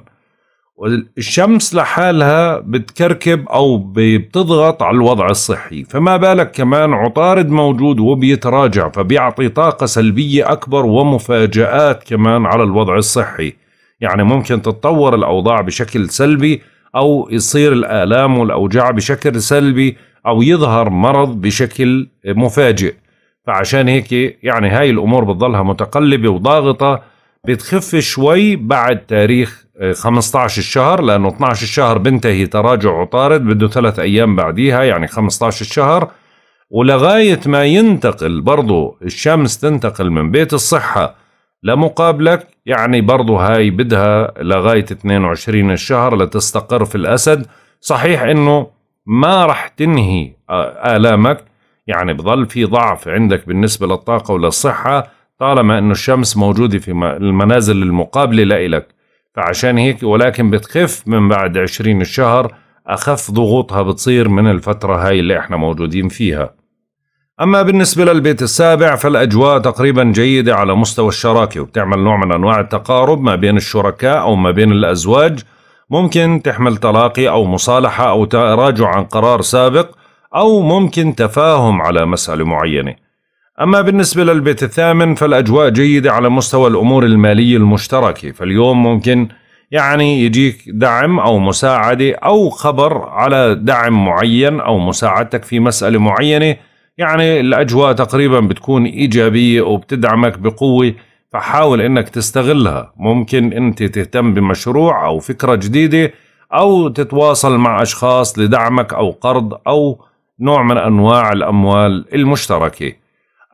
S1: والشمس لحالها بتكركب أو بتضغط على الوضع الصحي فما بالك كمان عطارد موجود وبيتراجع فبيعطي طاقة سلبية أكبر ومفاجآت كمان على الوضع الصحي يعني ممكن تتطور الأوضاع بشكل سلبي أو يصير الآلام والأوجاع بشكل سلبي أو يظهر مرض بشكل مفاجئ فعشان هيك يعني هاي الأمور بتضلها متقلبة وضاغطة بتخف شوي بعد تاريخ 15 الشهر لانه 12 الشهر بنتهي تراجع عطارد بده ثلاث ايام بعديها يعني 15 الشهر ولغايه ما ينتقل برضه الشمس تنتقل من بيت الصحه لمقابلك يعني برضه هاي بدها لغايه 22 الشهر لتستقر في الاسد صحيح انه ما رح تنهي آه، الامك يعني بضل في ضعف عندك بالنسبه للطاقه وللصحه طالما انه الشمس موجوده في المنازل المقابله لإلك فعشان هيك ولكن بتخف من بعد عشرين الشهر أخف ضغوطها بتصير من الفترة هاي اللي احنا موجودين فيها أما بالنسبة للبيت السابع فالأجواء تقريبا جيدة على مستوى الشراكة وبتعمل نوع من أنواع التقارب ما بين الشركاء أو ما بين الأزواج ممكن تحمل تلاقي أو مصالحة أو تراجع عن قرار سابق أو ممكن تفاهم على مسألة معينة أما بالنسبة للبيت الثامن فالأجواء جيدة على مستوى الأمور المالية المشتركة فاليوم ممكن يعني يجيك دعم أو مساعدة أو خبر على دعم معين أو مساعدتك في مسألة معينة يعني الأجواء تقريبا بتكون إيجابية وبتدعمك بقوة فحاول أنك تستغلها ممكن أنت تهتم بمشروع أو فكرة جديدة أو تتواصل مع أشخاص لدعمك أو قرض أو نوع من أنواع الأموال المشتركة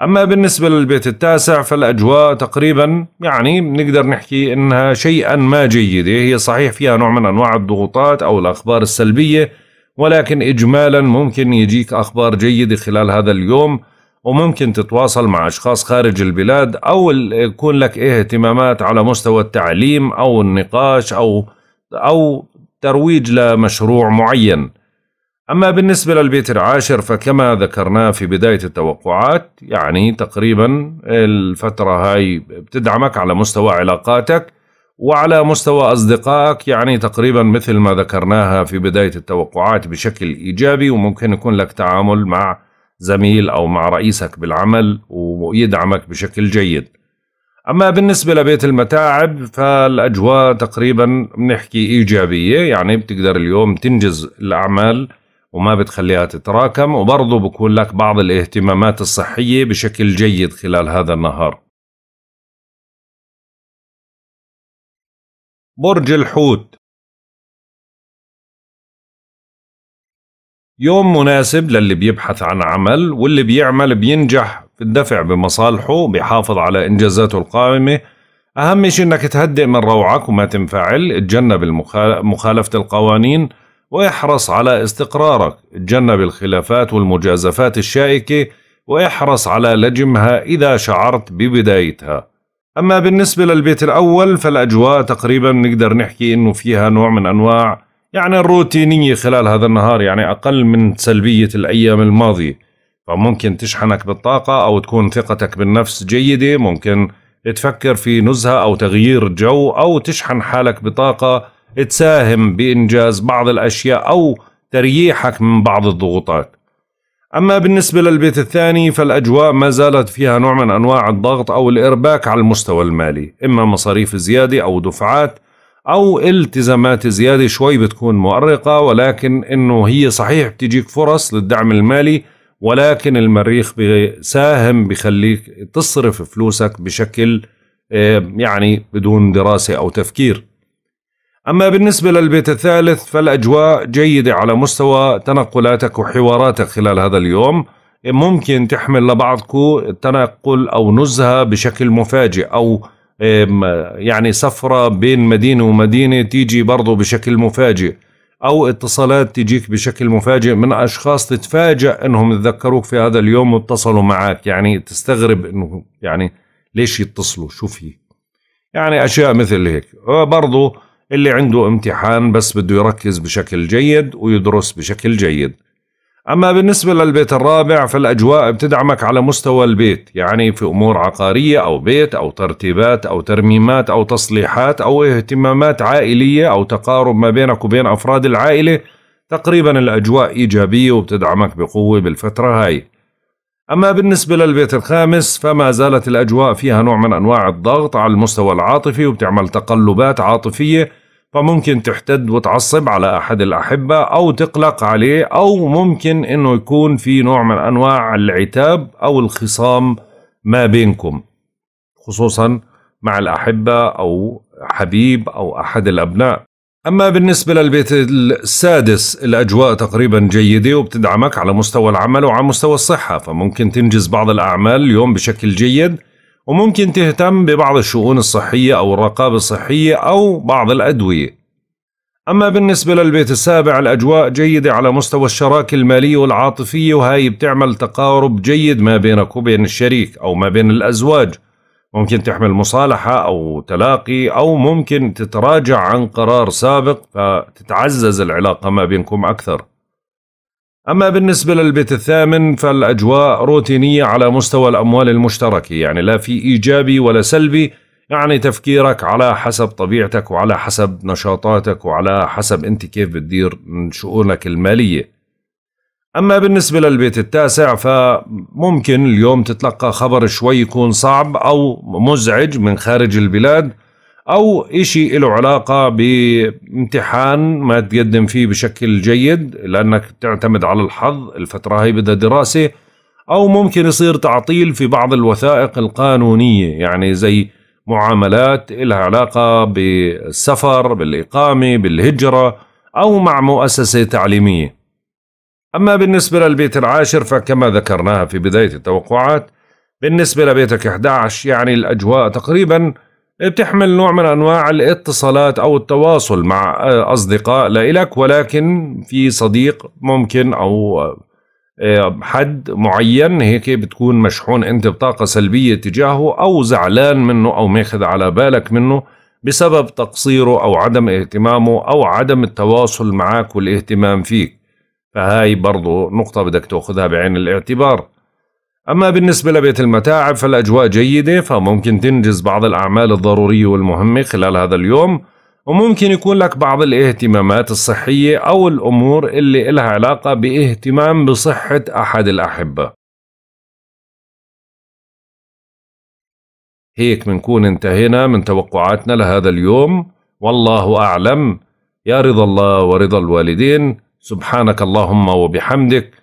S1: أما بالنسبة للبيت التاسع فالأجواء تقريبا يعني نقدر نحكي أنها شيئا ما جيدة هي صحيح فيها نوع من أنواع الضغوطات أو الأخبار السلبية ولكن إجمالا ممكن يجيك أخبار جيدة خلال هذا اليوم وممكن تتواصل مع أشخاص خارج البلاد أو يكون لك اهتمامات على مستوى التعليم أو النقاش أو أو ترويج لمشروع معين أما بالنسبة للبيت العاشر فكما ذكرناه في بداية التوقعات يعني تقريبا الفترة هاي بتدعمك على مستوى علاقاتك وعلى مستوى أصدقائك يعني تقريبا مثل ما ذكرناها في بداية التوقعات بشكل إيجابي وممكن يكون لك تعامل مع زميل أو مع رئيسك بالعمل ويدعمك بشكل جيد أما بالنسبة لبيت المتاعب فالأجواء تقريبا بنحكي إيجابية يعني بتقدر اليوم تنجز الأعمال وما بتخليها تتراكم وبرضه بكون لك بعض الاهتمامات الصحية بشكل جيد خلال هذا النهار
S2: برج الحوت
S1: يوم مناسب للي بيبحث عن عمل واللي بيعمل بينجح في الدفع بمصالحه بيحافظ على إنجازاته القائمة أهم شيء إنك تهدئ من روعك وما تنفعل تجنب مخالفة القوانين واحرص على استقرارك اتجنب الخلافات والمجازفات الشائكة واحرص على لجمها إذا شعرت ببدايتها أما بالنسبة للبيت الأول فالأجواء تقريبا نقدر نحكي إنه فيها نوع من أنواع يعني الروتينية خلال هذا النهار يعني أقل من سلبية الأيام الماضية فممكن تشحنك بالطاقة أو تكون ثقتك بالنفس جيدة ممكن تفكر في نزهة أو تغيير جو أو تشحن حالك بطاقة تساهم بإنجاز بعض الأشياء أو تريحك من بعض الضغوطات أما بالنسبة للبيت الثاني فالأجواء ما زالت فيها نوع من أنواع الضغط أو الإرباك على المستوى المالي إما مصاريف زيادة أو دفعات أو التزامات زيادة شوي بتكون مؤرقة ولكن إنه هي صحيح بتجيك فرص للدعم المالي ولكن المريخ بيساهم بخليك تصرف فلوسك بشكل آه، يعني بدون دراسة أو تفكير أما بالنسبة للبيت الثالث فالأجواء جيدة على مستوى تنقلاتك وحواراتك خلال هذا اليوم ممكن تحمل لبعضكم التنقل أو نزهة بشكل مفاجئ أو يعني سفرة بين مدينة ومدينة تيجي برضو بشكل مفاجئ أو اتصالات تجيك بشكل مفاجئ من أشخاص تتفاجأ أنهم تذكروك في هذا اليوم واتصلوا معك يعني تستغرب أنه يعني ليش يتصلوا شو في يعني أشياء مثل هيك برضو اللي عنده امتحان بس بده يركز بشكل جيد ويدرس بشكل جيد أما بالنسبة للبيت الرابع فالأجواء بتدعمك على مستوى البيت يعني في أمور عقارية أو بيت أو ترتيبات أو ترميمات أو تصليحات أو اهتمامات عائلية أو تقارب ما بينك وبين أفراد العائلة تقريبا الأجواء إيجابية وبتدعمك بقوة بالفترة هاي أما بالنسبة للبيت الخامس فما زالت الأجواء فيها نوع من أنواع الضغط على المستوى العاطفي وبتعمل تقلبات عاطفية فممكن تحتد وتعصب على أحد الأحبة أو تقلق عليه أو ممكن أنه يكون في نوع من أنواع العتاب أو الخصام ما بينكم خصوصا مع الأحبة أو حبيب أو أحد الأبناء أما بالنسبة للبيت السادس الأجواء تقريبا جيدة وبتدعمك على مستوى العمل وعلى مستوى الصحة فممكن تنجز بعض الأعمال اليوم بشكل جيد وممكن تهتم ببعض الشؤون الصحية أو الرقابة الصحية أو بعض الأدوية أما بالنسبة للبيت السابع الأجواء جيدة على مستوى الشراكة المالية والعاطفية وهي بتعمل تقارب جيد ما بينك وبين الشريك أو ما بين الأزواج ممكن تحمل مصالحة أو تلاقي أو ممكن تتراجع عن قرار سابق فتتعزز العلاقة ما بينكم أكثر أما بالنسبة للبيت الثامن فالأجواء روتينية على مستوى الأموال المشتركة يعني لا في إيجابي ولا سلبي يعني تفكيرك على حسب طبيعتك وعلى حسب نشاطاتك وعلى حسب أنت كيف بتدير شؤونك المالية أما بالنسبة للبيت التاسع فممكن اليوم تتلقى خبر شوي يكون صعب أو مزعج من خارج البلاد او إشي له علاقة بامتحان ما تقدم فيه بشكل جيد لانك تعتمد على الحظ الفترة هي بدها دراسة او ممكن يصير تعطيل في بعض الوثائق القانونية يعني زي معاملات لها علاقة بالسفر بالإقامة بالهجرة أو مع مؤسسة تعليمية أما بالنسبة للبيت العاشر فكما ذكرناها في بداية التوقعات بالنسبة لبيتك 11 يعني الأجواء تقريباً بتحمل نوع من انواع الاتصالات او التواصل مع اصدقاء لإلك ولكن في صديق ممكن او آه، حد معين هيك بتكون مشحون انت بطاقة سلبية تجاهه او زعلان منه او ماخذ على بالك منه بسبب تقصيره او عدم اهتمامه او عدم التواصل معك والاهتمام فيك فهاي برضو نقطة بدك تاخذها بعين الاعتبار أما بالنسبة لبيت المتاعب فالأجواء جيدة فممكن تنجز بعض الأعمال الضرورية والمهمة خلال هذا اليوم وممكن يكون لك بعض الاهتمامات الصحية أو الأمور اللي إلها علاقة باهتمام بصحة أحد الأحبة هيك منكون انتهينا من توقعاتنا لهذا اليوم والله أعلم يا رضا الله ورضا الوالدين سبحانك اللهم وبحمدك